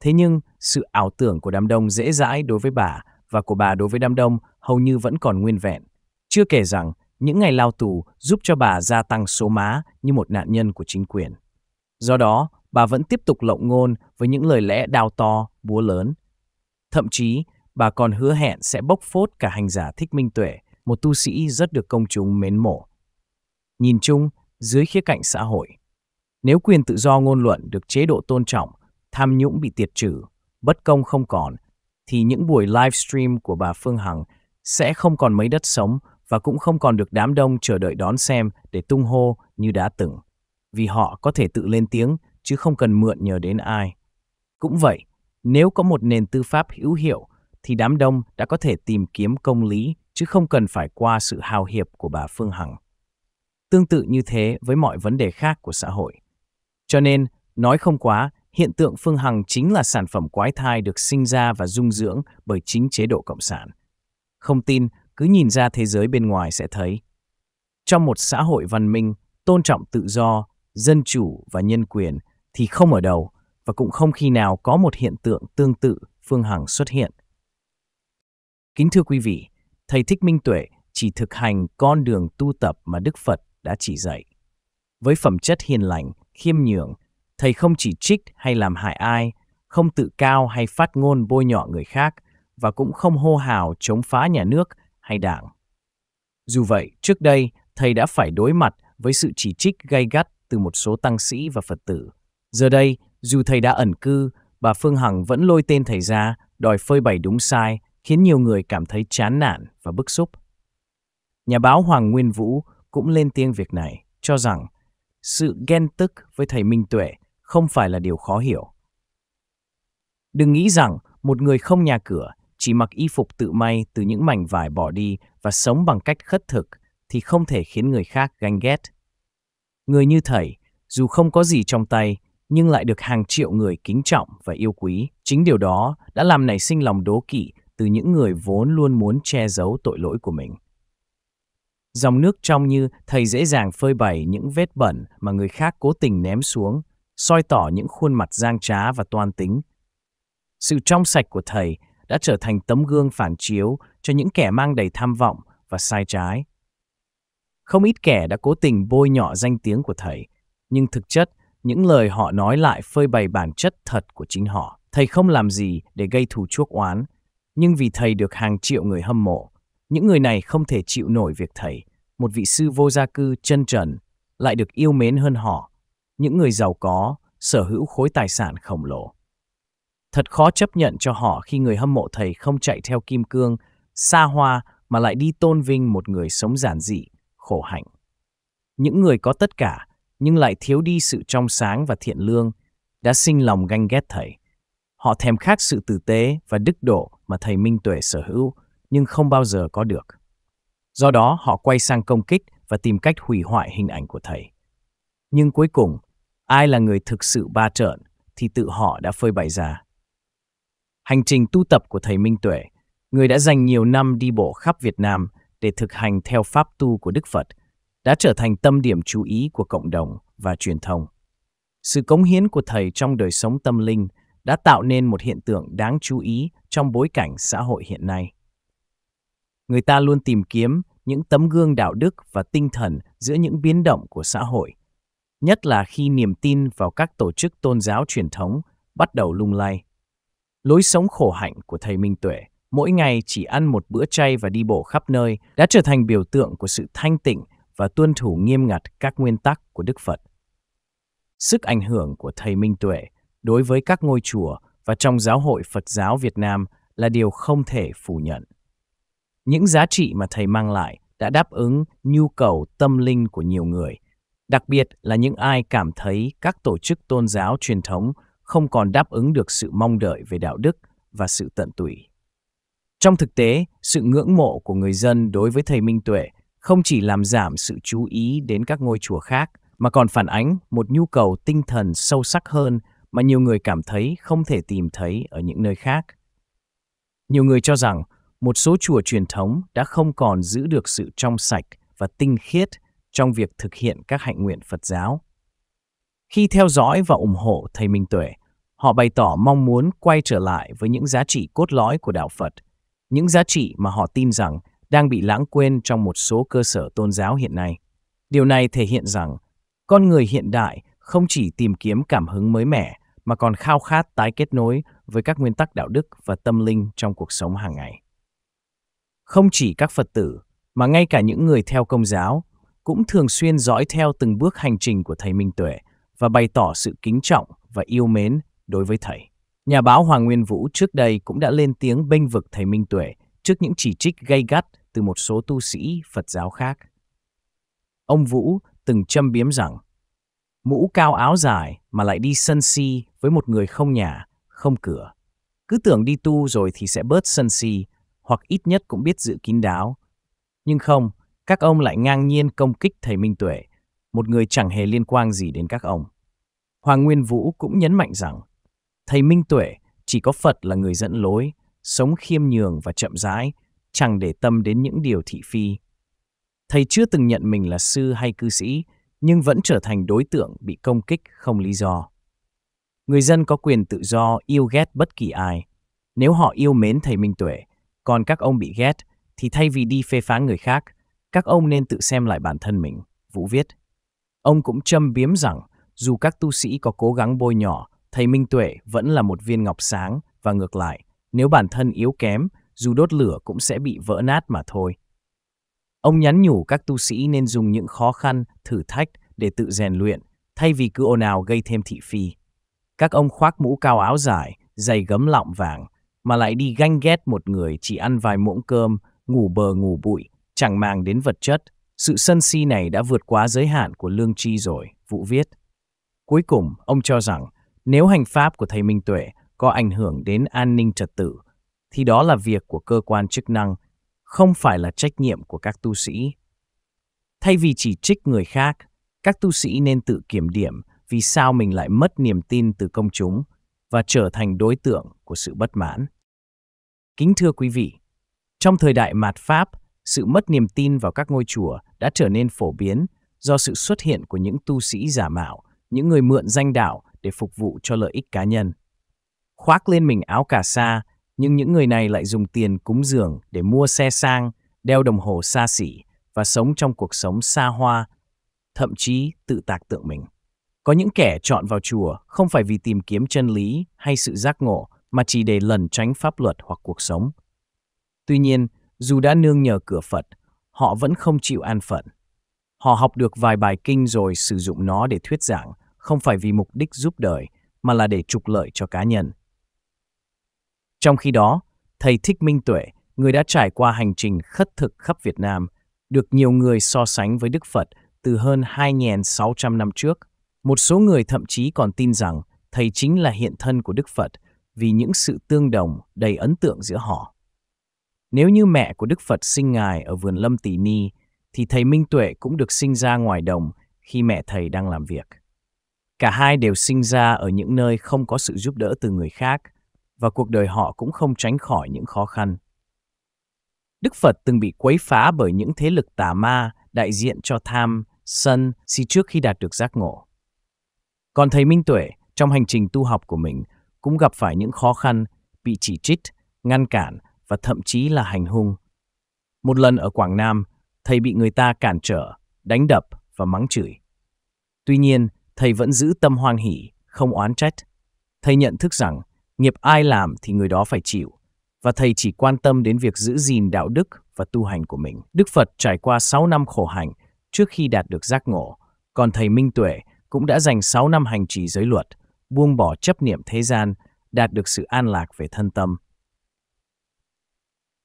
[SPEAKER 1] Thế nhưng, sự ảo tưởng của đám đông dễ dãi đối với bà và của bà đối với đám đông hầu như vẫn còn nguyên vẹn. Chưa kể rằng, những ngày lao tù giúp cho bà gia tăng số má như một nạn nhân của chính quyền. Do đó, bà vẫn tiếp tục lộng ngôn với những lời lẽ đào to, búa lớn. Thậm chí, bà còn hứa hẹn sẽ bốc phốt cả hành giả Thích Minh Tuệ, một tu sĩ rất được công chúng mến mộ. Nhìn chung, dưới khía cạnh xã hội. Nếu quyền tự do ngôn luận được chế độ tôn trọng, tham nhũng bị tiệt trừ, bất công không còn, thì những buổi livestream của bà Phương Hằng sẽ không còn mấy đất sống và cũng không còn được đám đông chờ đợi đón xem để tung hô như đã từng, vì họ có thể tự lên tiếng chứ không cần mượn nhờ đến ai. Cũng vậy, nếu có một nền tư pháp hữu hiệu thì đám đông đã có thể tìm kiếm công lý chứ không cần phải qua sự hào hiệp của bà Phương Hằng tương tự như thế với mọi vấn đề khác của xã hội. Cho nên, nói không quá, hiện tượng Phương Hằng chính là sản phẩm quái thai được sinh ra và dung dưỡng bởi chính chế độ cộng sản. Không tin, cứ nhìn ra thế giới bên ngoài sẽ thấy. Trong một xã hội văn minh, tôn trọng tự do, dân chủ và nhân quyền thì không ở đầu và cũng không khi nào có một hiện tượng tương tự Phương Hằng xuất hiện. Kính thưa quý vị, Thầy Thích Minh Tuệ chỉ thực hành con đường tu tập mà Đức Phật đã chỉ dạy. Với phẩm chất hiền lành, khiêm nhường, thầy không chỉ trích hay làm hại ai, không tự cao hay phát ngôn bôi nhọ người khác và cũng không hô hào chống phá nhà nước hay đảng. Dù vậy, trước đây, thầy đã phải đối mặt với sự chỉ trích gay gắt từ một số tăng sĩ và Phật tử. Giờ đây, dù thầy đã ẩn cư, bà Phương Hằng vẫn lôi tên thầy ra, đòi phơi bày đúng sai, khiến nhiều người cảm thấy chán nản và bức xúc. Nhà báo Hoàng Nguyên Vũ cũng lên tiếng việc này, cho rằng sự ghen tức với thầy Minh Tuệ không phải là điều khó hiểu. Đừng nghĩ rằng một người không nhà cửa chỉ mặc y phục tự may từ những mảnh vải bỏ đi và sống bằng cách khất thực thì không thể khiến người khác ganh ghét. Người như thầy, dù không có gì trong tay, nhưng lại được hàng triệu người kính trọng và yêu quý. Chính điều đó đã làm nảy sinh lòng đố kỵ từ những người vốn luôn muốn che giấu tội lỗi của mình. Dòng nước trong như thầy dễ dàng phơi bày những vết bẩn mà người khác cố tình ném xuống, soi tỏ những khuôn mặt giang trá và toan tính. Sự trong sạch của thầy đã trở thành tấm gương phản chiếu cho những kẻ mang đầy tham vọng và sai trái. Không ít kẻ đã cố tình bôi nhọ danh tiếng của thầy, nhưng thực chất, những lời họ nói lại phơi bày bản chất thật của chính họ. Thầy không làm gì để gây thù chuốc oán, nhưng vì thầy được hàng triệu người hâm mộ, những người này không thể chịu nổi việc thầy, một vị sư vô gia cư chân trần, lại được yêu mến hơn họ, những người giàu có, sở hữu khối tài sản khổng lồ. Thật khó chấp nhận cho họ khi người hâm mộ thầy không chạy theo kim cương, xa hoa mà lại đi tôn vinh một người sống giản dị, khổ hạnh. Những người có tất cả nhưng lại thiếu đi sự trong sáng và thiện lương, đã sinh lòng ganh ghét thầy. Họ thèm khát sự tử tế và đức độ mà thầy Minh Tuệ sở hữu, nhưng không bao giờ có được. Do đó, họ quay sang công kích và tìm cách hủy hoại hình ảnh của thầy. Nhưng cuối cùng, ai là người thực sự ba trợn thì tự họ đã phơi bày ra. Hành trình tu tập của thầy Minh Tuệ, người đã dành nhiều năm đi bộ khắp Việt Nam để thực hành theo pháp tu của Đức Phật, đã trở thành tâm điểm chú ý của cộng đồng và truyền thông. Sự cống hiến của thầy trong đời sống tâm linh đã tạo nên một hiện tượng đáng chú ý trong bối cảnh xã hội hiện nay người ta luôn tìm kiếm những tấm gương đạo đức và tinh thần giữa những biến động của xã hội, nhất là khi niềm tin vào các tổ chức tôn giáo truyền thống bắt đầu lung lay. Lối sống khổ hạnh của thầy Minh Tuệ, mỗi ngày chỉ ăn một bữa chay và đi bộ khắp nơi, đã trở thành biểu tượng của sự thanh tịnh và tuân thủ nghiêm ngặt các nguyên tắc của Đức Phật. Sức ảnh hưởng của thầy Minh Tuệ đối với các ngôi chùa và trong giáo hội Phật giáo Việt Nam là điều không thể phủ nhận những giá trị mà thầy mang lại đã đáp ứng nhu cầu tâm linh của nhiều người, đặc biệt là những ai cảm thấy các tổ chức tôn giáo truyền thống không còn đáp ứng được sự mong đợi về đạo đức và sự tận tụy. Trong thực tế, sự ngưỡng mộ của người dân đối với thầy Minh Tuệ không chỉ làm giảm sự chú ý đến các ngôi chùa khác, mà còn phản ánh một nhu cầu tinh thần sâu sắc hơn mà nhiều người cảm thấy không thể tìm thấy ở những nơi khác. Nhiều người cho rằng một số chùa truyền thống đã không còn giữ được sự trong sạch và tinh khiết trong việc thực hiện các hạnh nguyện Phật giáo. Khi theo dõi và ủng hộ Thầy Minh Tuệ, họ bày tỏ mong muốn quay trở lại với những giá trị cốt lõi của Đạo Phật, những giá trị mà họ tin rằng đang bị lãng quên trong một số cơ sở tôn giáo hiện nay. Điều này thể hiện rằng con người hiện đại không chỉ tìm kiếm cảm hứng mới mẻ mà còn khao khát tái kết nối với các nguyên tắc đạo đức và tâm linh trong cuộc sống hàng ngày. Không chỉ các Phật tử, mà ngay cả những người theo công giáo cũng thường xuyên dõi theo từng bước hành trình của thầy Minh Tuệ và bày tỏ sự kính trọng và yêu mến đối với thầy. Nhà báo Hoàng Nguyên Vũ trước đây cũng đã lên tiếng bênh vực thầy Minh Tuệ trước những chỉ trích gay gắt từ một số tu sĩ Phật giáo khác. Ông Vũ từng châm biếm rằng, mũ cao áo dài mà lại đi sân si với một người không nhà, không cửa. Cứ tưởng đi tu rồi thì sẽ bớt sân si, hoặc ít nhất cũng biết giữ kín đáo. Nhưng không, các ông lại ngang nhiên công kích thầy Minh Tuệ, một người chẳng hề liên quan gì đến các ông. Hoàng Nguyên Vũ cũng nhấn mạnh rằng, thầy Minh Tuệ chỉ có Phật là người dẫn lối, sống khiêm nhường và chậm rãi, chẳng để tâm đến những điều thị phi. Thầy chưa từng nhận mình là sư hay cư sĩ, nhưng vẫn trở thành đối tượng bị công kích không lý do. Người dân có quyền tự do yêu ghét bất kỳ ai. Nếu họ yêu mến thầy Minh Tuệ, còn các ông bị ghét, thì thay vì đi phê phán người khác, các ông nên tự xem lại bản thân mình, Vũ viết. Ông cũng châm biếm rằng, dù các tu sĩ có cố gắng bôi nhỏ, thầy Minh Tuệ vẫn là một viên ngọc sáng và ngược lại, nếu bản thân yếu kém, dù đốt lửa cũng sẽ bị vỡ nát mà thôi. Ông nhắn nhủ các tu sĩ nên dùng những khó khăn, thử thách để tự rèn luyện, thay vì cứ ồn ào gây thêm thị phi. Các ông khoác mũ cao áo dài, giày gấm lọng vàng, mà lại đi ganh ghét một người chỉ ăn vài muỗng cơm, ngủ bờ ngủ bụi, chẳng màng đến vật chất. Sự sân si này đã vượt quá giới hạn của lương tri rồi, Vụ viết. Cuối cùng, ông cho rằng nếu hành pháp của thầy Minh Tuệ có ảnh hưởng đến an ninh trật tự, thì đó là việc của cơ quan chức năng, không phải là trách nhiệm của các tu sĩ. Thay vì chỉ trích người khác, các tu sĩ nên tự kiểm điểm vì sao mình lại mất niềm tin từ công chúng và trở thành đối tượng của sự bất mãn. Kính thưa quý vị, trong thời đại mạt Pháp, sự mất niềm tin vào các ngôi chùa đã trở nên phổ biến do sự xuất hiện của những tu sĩ giả mạo, những người mượn danh đạo để phục vụ cho lợi ích cá nhân. Khoác lên mình áo cà sa, nhưng những người này lại dùng tiền cúng dường để mua xe sang, đeo đồng hồ xa xỉ và sống trong cuộc sống xa hoa, thậm chí tự tạc tượng mình. Có những kẻ chọn vào chùa không phải vì tìm kiếm chân lý hay sự giác ngộ, mà chỉ để lẩn tránh pháp luật hoặc cuộc sống. Tuy nhiên, dù đã nương nhờ cửa Phật, họ vẫn không chịu an phận. Họ học được vài bài kinh rồi sử dụng nó để thuyết giảng, không phải vì mục đích giúp đời, mà là để trục lợi cho cá nhân. Trong khi đó, thầy Thích Minh Tuệ, người đã trải qua hành trình khất thực khắp Việt Nam, được nhiều người so sánh với Đức Phật từ hơn 2.600 năm trước. Một số người thậm chí còn tin rằng thầy chính là hiện thân của Đức Phật – vì những sự tương đồng đầy ấn tượng giữa họ. Nếu như mẹ của Đức Phật sinh Ngài ở vườn Lâm Tỳ Ni, thì thầy Minh Tuệ cũng được sinh ra ngoài đồng khi mẹ thầy đang làm việc. Cả hai đều sinh ra ở những nơi không có sự giúp đỡ từ người khác và cuộc đời họ cũng không tránh khỏi những khó khăn. Đức Phật từng bị quấy phá bởi những thế lực tà ma đại diện cho tham, sân, si trước khi đạt được giác ngộ. Còn thầy Minh Tuệ, trong hành trình tu học của mình, cũng gặp phải những khó khăn, bị chỉ trích, ngăn cản và thậm chí là hành hung. Một lần ở Quảng Nam, thầy bị người ta cản trở, đánh đập và mắng chửi. Tuy nhiên, thầy vẫn giữ tâm hoan hỷ, không oán trách. Thầy nhận thức rằng nghiệp ai làm thì người đó phải chịu, và thầy chỉ quan tâm đến việc giữ gìn đạo đức và tu hành của mình. Đức Phật trải qua 6 năm khổ hành trước khi đạt được giác ngộ, còn thầy Minh Tuệ cũng đã dành 6 năm hành trì giới luật – buông bỏ chấp niệm thế gian, đạt được sự an lạc về thân tâm.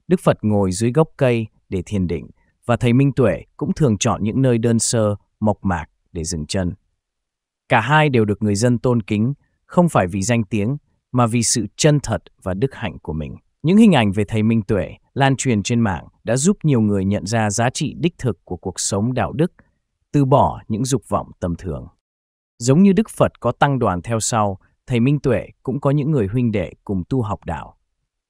[SPEAKER 1] Đức Phật ngồi dưới gốc cây để thiền định và thầy Minh Tuệ cũng thường chọn những nơi đơn sơ, mộc mạc để dừng chân. Cả hai đều được người dân tôn kính, không phải vì danh tiếng mà vì sự chân thật và đức hạnh của mình. Những hình ảnh về thầy Minh Tuệ lan truyền trên mạng đã giúp nhiều người nhận ra giá trị đích thực của cuộc sống đạo đức, từ bỏ những dục vọng tầm thường. Giống như Đức Phật có tăng đoàn theo sau, thầy Minh Tuệ cũng có những người huynh đệ cùng tu học đạo.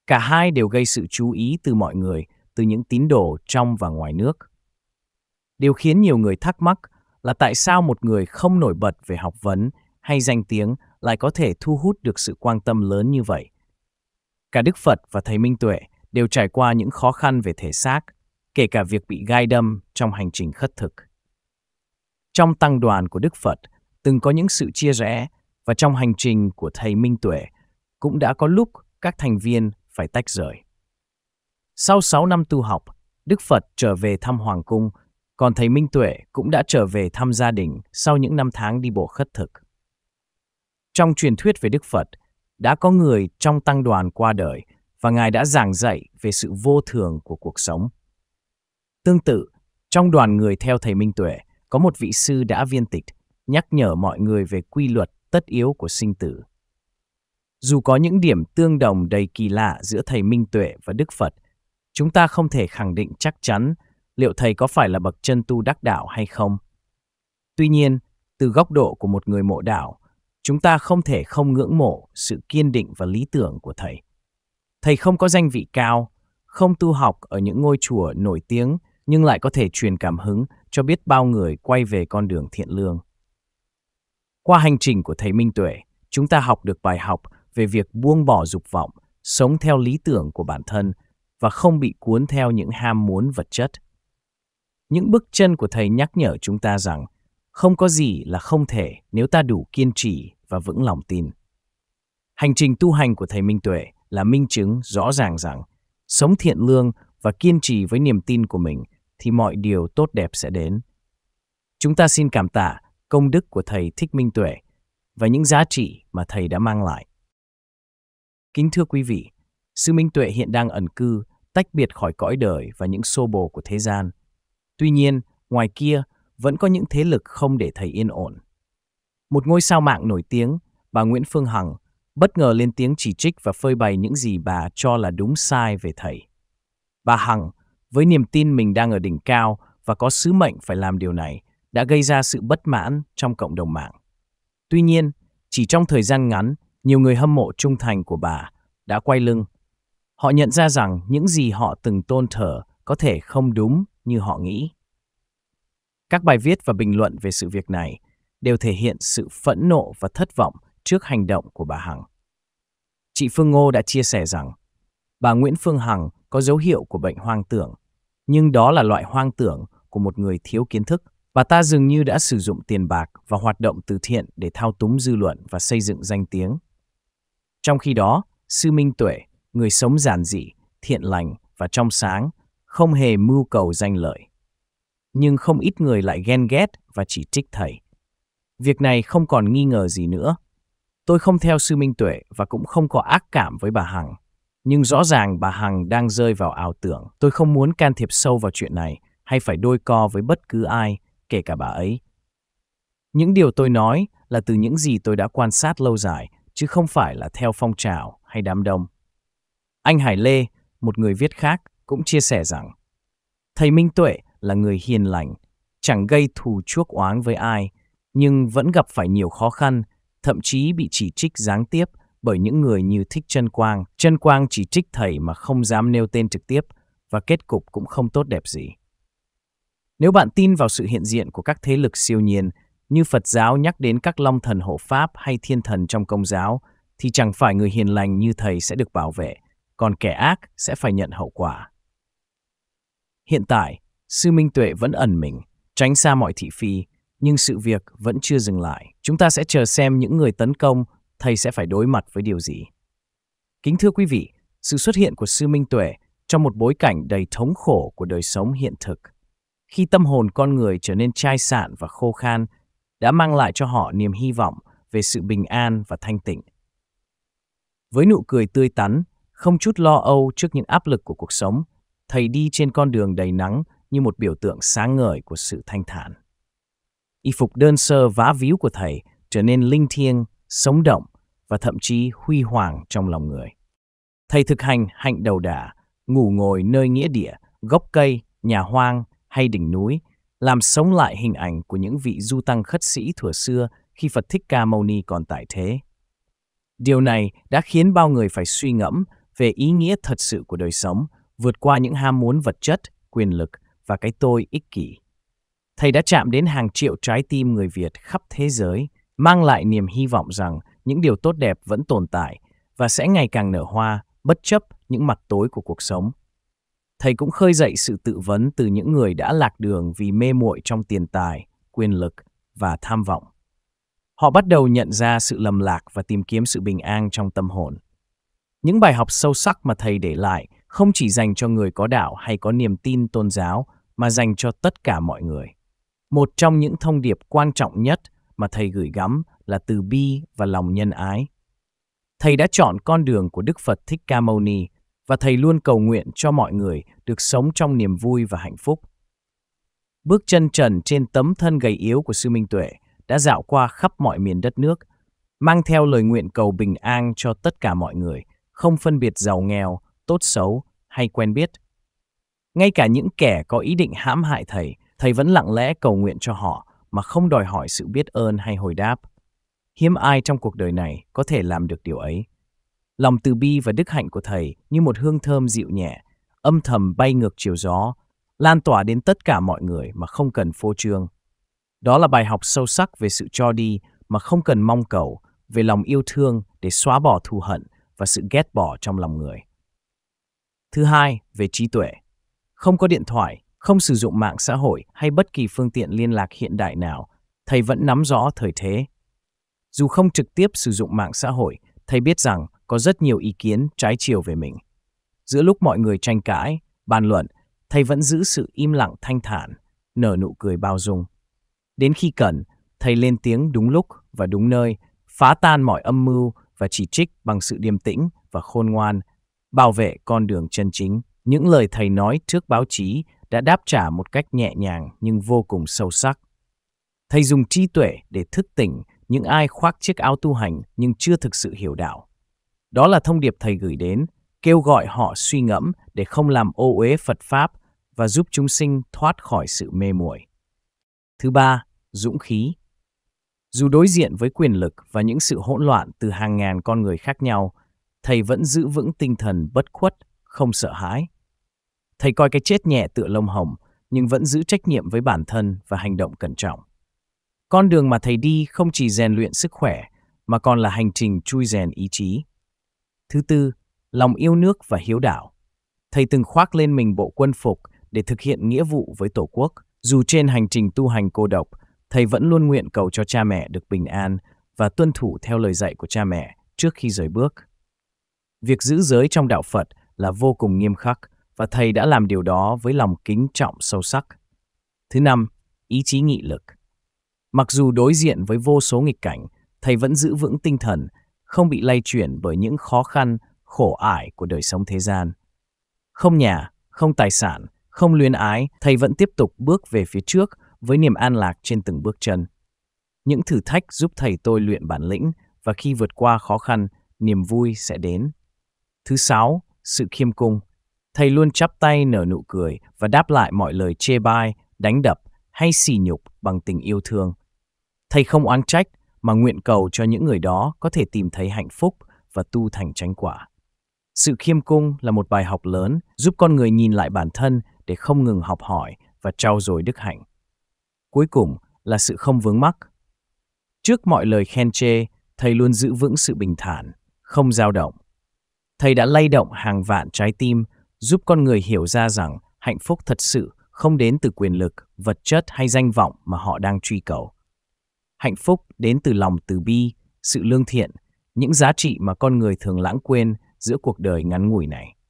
[SPEAKER 1] Cả hai đều gây sự chú ý từ mọi người, từ những tín đồ trong và ngoài nước. Điều khiến nhiều người thắc mắc là tại sao một người không nổi bật về học vấn hay danh tiếng lại có thể thu hút được sự quan tâm lớn như vậy. Cả Đức Phật và Thầy Minh Tuệ đều trải qua những khó khăn về thể xác, kể cả việc bị gai đâm trong hành trình khất thực. Trong tăng đoàn của Đức Phật, từng có những sự chia rẽ và trong hành trình của thầy Minh Tuệ cũng đã có lúc các thành viên phải tách rời. Sau 6 năm tu học, Đức Phật trở về thăm Hoàng Cung, còn thầy Minh Tuệ cũng đã trở về thăm gia đình sau những năm tháng đi bộ khất thực. Trong truyền thuyết về Đức Phật, đã có người trong tăng đoàn qua đời và Ngài đã giảng dạy về sự vô thường của cuộc sống. Tương tự, trong đoàn người theo thầy Minh Tuệ, có một vị sư đã viên tịch nhắc nhở mọi người về quy luật tất yếu của sinh tử. Dù có những điểm tương đồng đầy kỳ lạ giữa thầy Minh Tuệ và Đức Phật, chúng ta không thể khẳng định chắc chắn liệu thầy có phải là bậc chân tu đắc đạo hay không. Tuy nhiên, từ góc độ của một người mộ đạo, chúng ta không thể không ngưỡng mộ sự kiên định và lý tưởng của thầy. Thầy không có danh vị cao, không tu học ở những ngôi chùa nổi tiếng nhưng lại có thể truyền cảm hứng cho biết bao người quay về con đường thiện lương. Qua hành trình của thầy Minh Tuệ, chúng ta học được bài học về việc buông bỏ dục vọng, sống theo lý tưởng của bản thân và không bị cuốn theo những ham muốn vật chất. Những bước chân của thầy nhắc nhở chúng ta rằng không có gì là không thể nếu ta đủ kiên trì và vững lòng tin. Hành trình tu hành của thầy Minh Tuệ là minh chứng rõ ràng rằng sống thiện lương và kiên trì với niềm tin của mình thì mọi điều tốt đẹp sẽ đến. Chúng ta xin cảm tạ công đức của thầy Thích Minh Tuệ và những giá trị mà thầy đã mang lại. Kính thưa quý vị, Sư Minh Tuệ hiện đang ẩn cư, tách biệt khỏi cõi đời và những xô bồ của thế gian. Tuy nhiên, ngoài kia vẫn có những thế lực không để thầy yên ổn. Một ngôi sao mạng nổi tiếng, bà Nguyễn Phương Hằng, bất ngờ lên tiếng chỉ trích và phơi bày những gì bà cho là đúng sai về thầy. Bà Hằng, với niềm tin mình đang ở đỉnh cao và có sứ mệnh phải làm điều này, đã gây ra sự bất mãn trong cộng đồng mạng. Tuy nhiên, chỉ trong thời gian ngắn, nhiều người hâm mộ trung thành của bà đã quay lưng. Họ nhận ra rằng những gì họ từng tôn thờ có thể không đúng như họ nghĩ. Các bài viết và bình luận về sự việc này đều thể hiện sự phẫn nộ và thất vọng trước hành động của bà Hằng. Chị Phương Ngô đã chia sẻ rằng bà Nguyễn Phương Hằng có dấu hiệu của bệnh hoang tưởng, nhưng đó là loại hoang tưởng của một người thiếu kiến thức. Bà ta dường như đã sử dụng tiền bạc và hoạt động từ thiện để thao túng dư luận và xây dựng danh tiếng. Trong khi đó, Sư Minh Tuệ, người sống giản dị, thiện lành và trong sáng, không hề mưu cầu danh lợi. Nhưng không ít người lại ghen ghét và chỉ trích thầy. Việc này không còn nghi ngờ gì nữa. Tôi không theo Sư Minh Tuệ và cũng không có ác cảm với bà Hằng. Nhưng rõ ràng bà Hằng đang rơi vào ảo tưởng. Tôi không muốn can thiệp sâu vào chuyện này hay phải đôi co với bất cứ ai kể cả bà ấy. Những điều tôi nói là từ những gì tôi đã quan sát lâu dài, chứ không phải là theo phong trào hay đám đông. Anh Hải Lê, một người viết khác, cũng chia sẻ rằng Thầy Minh Tuệ là người hiền lành, chẳng gây thù chuốc oán với ai, nhưng vẫn gặp phải nhiều khó khăn, thậm chí bị chỉ trích gián tiếp bởi những người như Thích Trân Quang. Trân Quang chỉ trích thầy mà không dám nêu tên trực tiếp và kết cục cũng không tốt đẹp gì. Nếu bạn tin vào sự hiện diện của các thế lực siêu nhiên, như Phật giáo nhắc đến các long thần hộ Pháp hay thiên thần trong công giáo, thì chẳng phải người hiền lành như thầy sẽ được bảo vệ, còn kẻ ác sẽ phải nhận hậu quả. Hiện tại, Sư Minh Tuệ vẫn ẩn mình, tránh xa mọi thị phi, nhưng sự việc vẫn chưa dừng lại. Chúng ta sẽ chờ xem những người tấn công, thầy sẽ phải đối mặt với điều gì. Kính thưa quý vị, sự xuất hiện của Sư Minh Tuệ trong một bối cảnh đầy thống khổ của đời sống hiện thực khi tâm hồn con người trở nên chai sạn và khô khan, đã mang lại cho họ niềm hy vọng về sự bình an và thanh tịnh. Với nụ cười tươi tắn, không chút lo âu trước những áp lực của cuộc sống, thầy đi trên con đường đầy nắng như một biểu tượng sáng ngời của sự thanh thản. Y phục đơn sơ vá víu của thầy trở nên linh thiêng, sống động và thậm chí huy hoàng trong lòng người. Thầy thực hành hạnh đầu đà, ngủ ngồi nơi nghĩa địa, gốc cây, nhà hoang hay đỉnh núi, làm sống lại hình ảnh của những vị du tăng khất sĩ thuở xưa khi Phật Thích Ca Mâu Ni còn tại thế. Điều này đã khiến bao người phải suy ngẫm về ý nghĩa thật sự của đời sống, vượt qua những ham muốn vật chất, quyền lực và cái tôi ích kỷ. Thầy đã chạm đến hàng triệu trái tim người Việt khắp thế giới, mang lại niềm hy vọng rằng những điều tốt đẹp vẫn tồn tại và sẽ ngày càng nở hoa bất chấp những mặt tối của cuộc sống thầy cũng khơi dậy sự tự vấn từ những người đã lạc đường vì mê muội trong tiền tài, quyền lực và tham vọng. Họ bắt đầu nhận ra sự lầm lạc và tìm kiếm sự bình an trong tâm hồn. Những bài học sâu sắc mà thầy để lại không chỉ dành cho người có đạo hay có niềm tin tôn giáo mà dành cho tất cả mọi người. Một trong những thông điệp quan trọng nhất mà thầy gửi gắm là từ bi và lòng nhân ái. Thầy đã chọn con đường của Đức Phật Thích Ca Mâu Ni và Thầy luôn cầu nguyện cho mọi người được sống trong niềm vui và hạnh phúc. Bước chân trần trên tấm thân gầy yếu của Sư Minh Tuệ đã dạo qua khắp mọi miền đất nước, mang theo lời nguyện cầu bình an cho tất cả mọi người, không phân biệt giàu nghèo, tốt xấu hay quen biết. Ngay cả những kẻ có ý định hãm hại Thầy, Thầy vẫn lặng lẽ cầu nguyện cho họ mà không đòi hỏi sự biết ơn hay hồi đáp. Hiếm ai trong cuộc đời này có thể làm được điều ấy. Lòng từ bi và đức hạnh của thầy như một hương thơm dịu nhẹ, âm thầm bay ngược chiều gió, lan tỏa đến tất cả mọi người mà không cần phô trương. Đó là bài học sâu sắc về sự cho đi mà không cần mong cầu, về lòng yêu thương để xóa bỏ thù hận và sự ghét bỏ trong lòng người. Thứ hai, về trí tuệ. Không có điện thoại, không sử dụng mạng xã hội hay bất kỳ phương tiện liên lạc hiện đại nào, thầy vẫn nắm rõ thời thế. Dù không trực tiếp sử dụng mạng xã hội, thầy biết rằng có rất nhiều ý kiến trái chiều về mình. Giữa lúc mọi người tranh cãi, bàn luận, thầy vẫn giữ sự im lặng thanh thản, nở nụ cười bao dung. Đến khi cần, thầy lên tiếng đúng lúc và đúng nơi, phá tan mọi âm mưu và chỉ trích bằng sự điềm tĩnh và khôn ngoan, bảo vệ con đường chân chính. Những lời thầy nói trước báo chí đã đáp trả một cách nhẹ nhàng nhưng vô cùng sâu sắc. Thầy dùng trí tuệ để thức tỉnh những ai khoác chiếc áo tu hành nhưng chưa thực sự hiểu đạo. Đó là thông điệp Thầy gửi đến, kêu gọi họ suy ngẫm để không làm ô uế Phật Pháp và giúp chúng sinh thoát khỏi sự mê muội. Thứ ba, dũng khí. Dù đối diện với quyền lực và những sự hỗn loạn từ hàng ngàn con người khác nhau, Thầy vẫn giữ vững tinh thần bất khuất, không sợ hãi. Thầy coi cái chết nhẹ tựa lông hồng, nhưng vẫn giữ trách nhiệm với bản thân và hành động cẩn trọng. Con đường mà thầy đi không chỉ rèn luyện sức khỏe, mà còn là hành trình chui rèn ý chí. Thứ tư, lòng yêu nước và hiếu đạo Thầy từng khoác lên mình bộ quân phục để thực hiện nghĩa vụ với Tổ quốc. Dù trên hành trình tu hành cô độc, thầy vẫn luôn nguyện cầu cho cha mẹ được bình an và tuân thủ theo lời dạy của cha mẹ trước khi rời bước. Việc giữ giới trong đạo Phật là vô cùng nghiêm khắc và thầy đã làm điều đó với lòng kính trọng sâu sắc. Thứ năm, ý chí nghị lực. Mặc dù đối diện với vô số nghịch cảnh, thầy vẫn giữ vững tinh thần không bị lay chuyển bởi những khó khăn, khổ ải của đời sống thế gian. Không nhà, không tài sản, không luyến ái, thầy vẫn tiếp tục bước về phía trước với niềm an lạc trên từng bước chân. Những thử thách giúp thầy tôi luyện bản lĩnh và khi vượt qua khó khăn, niềm vui sẽ đến. Thứ sáu, sự khiêm cung. Thầy luôn chắp tay nở nụ cười và đáp lại mọi lời chê bai, đánh đập hay sỉ nhục bằng tình yêu thương. Thầy không oán trách mà nguyện cầu cho những người đó có thể tìm thấy hạnh phúc và tu thành chánh quả. Sự khiêm cung là một bài học lớn giúp con người nhìn lại bản thân để không ngừng học hỏi và trau dồi đức hạnh. Cuối cùng là sự không vướng mắc. Trước mọi lời khen chê, thầy luôn giữ vững sự bình thản, không dao động. Thầy đã lay động hàng vạn trái tim, giúp con người hiểu ra rằng hạnh phúc thật sự không đến từ quyền lực, vật chất hay danh vọng mà họ đang truy cầu hạnh phúc đến từ lòng từ bi, sự lương thiện, những giá trị mà con người thường lãng quên giữa cuộc đời ngắn ngủi này.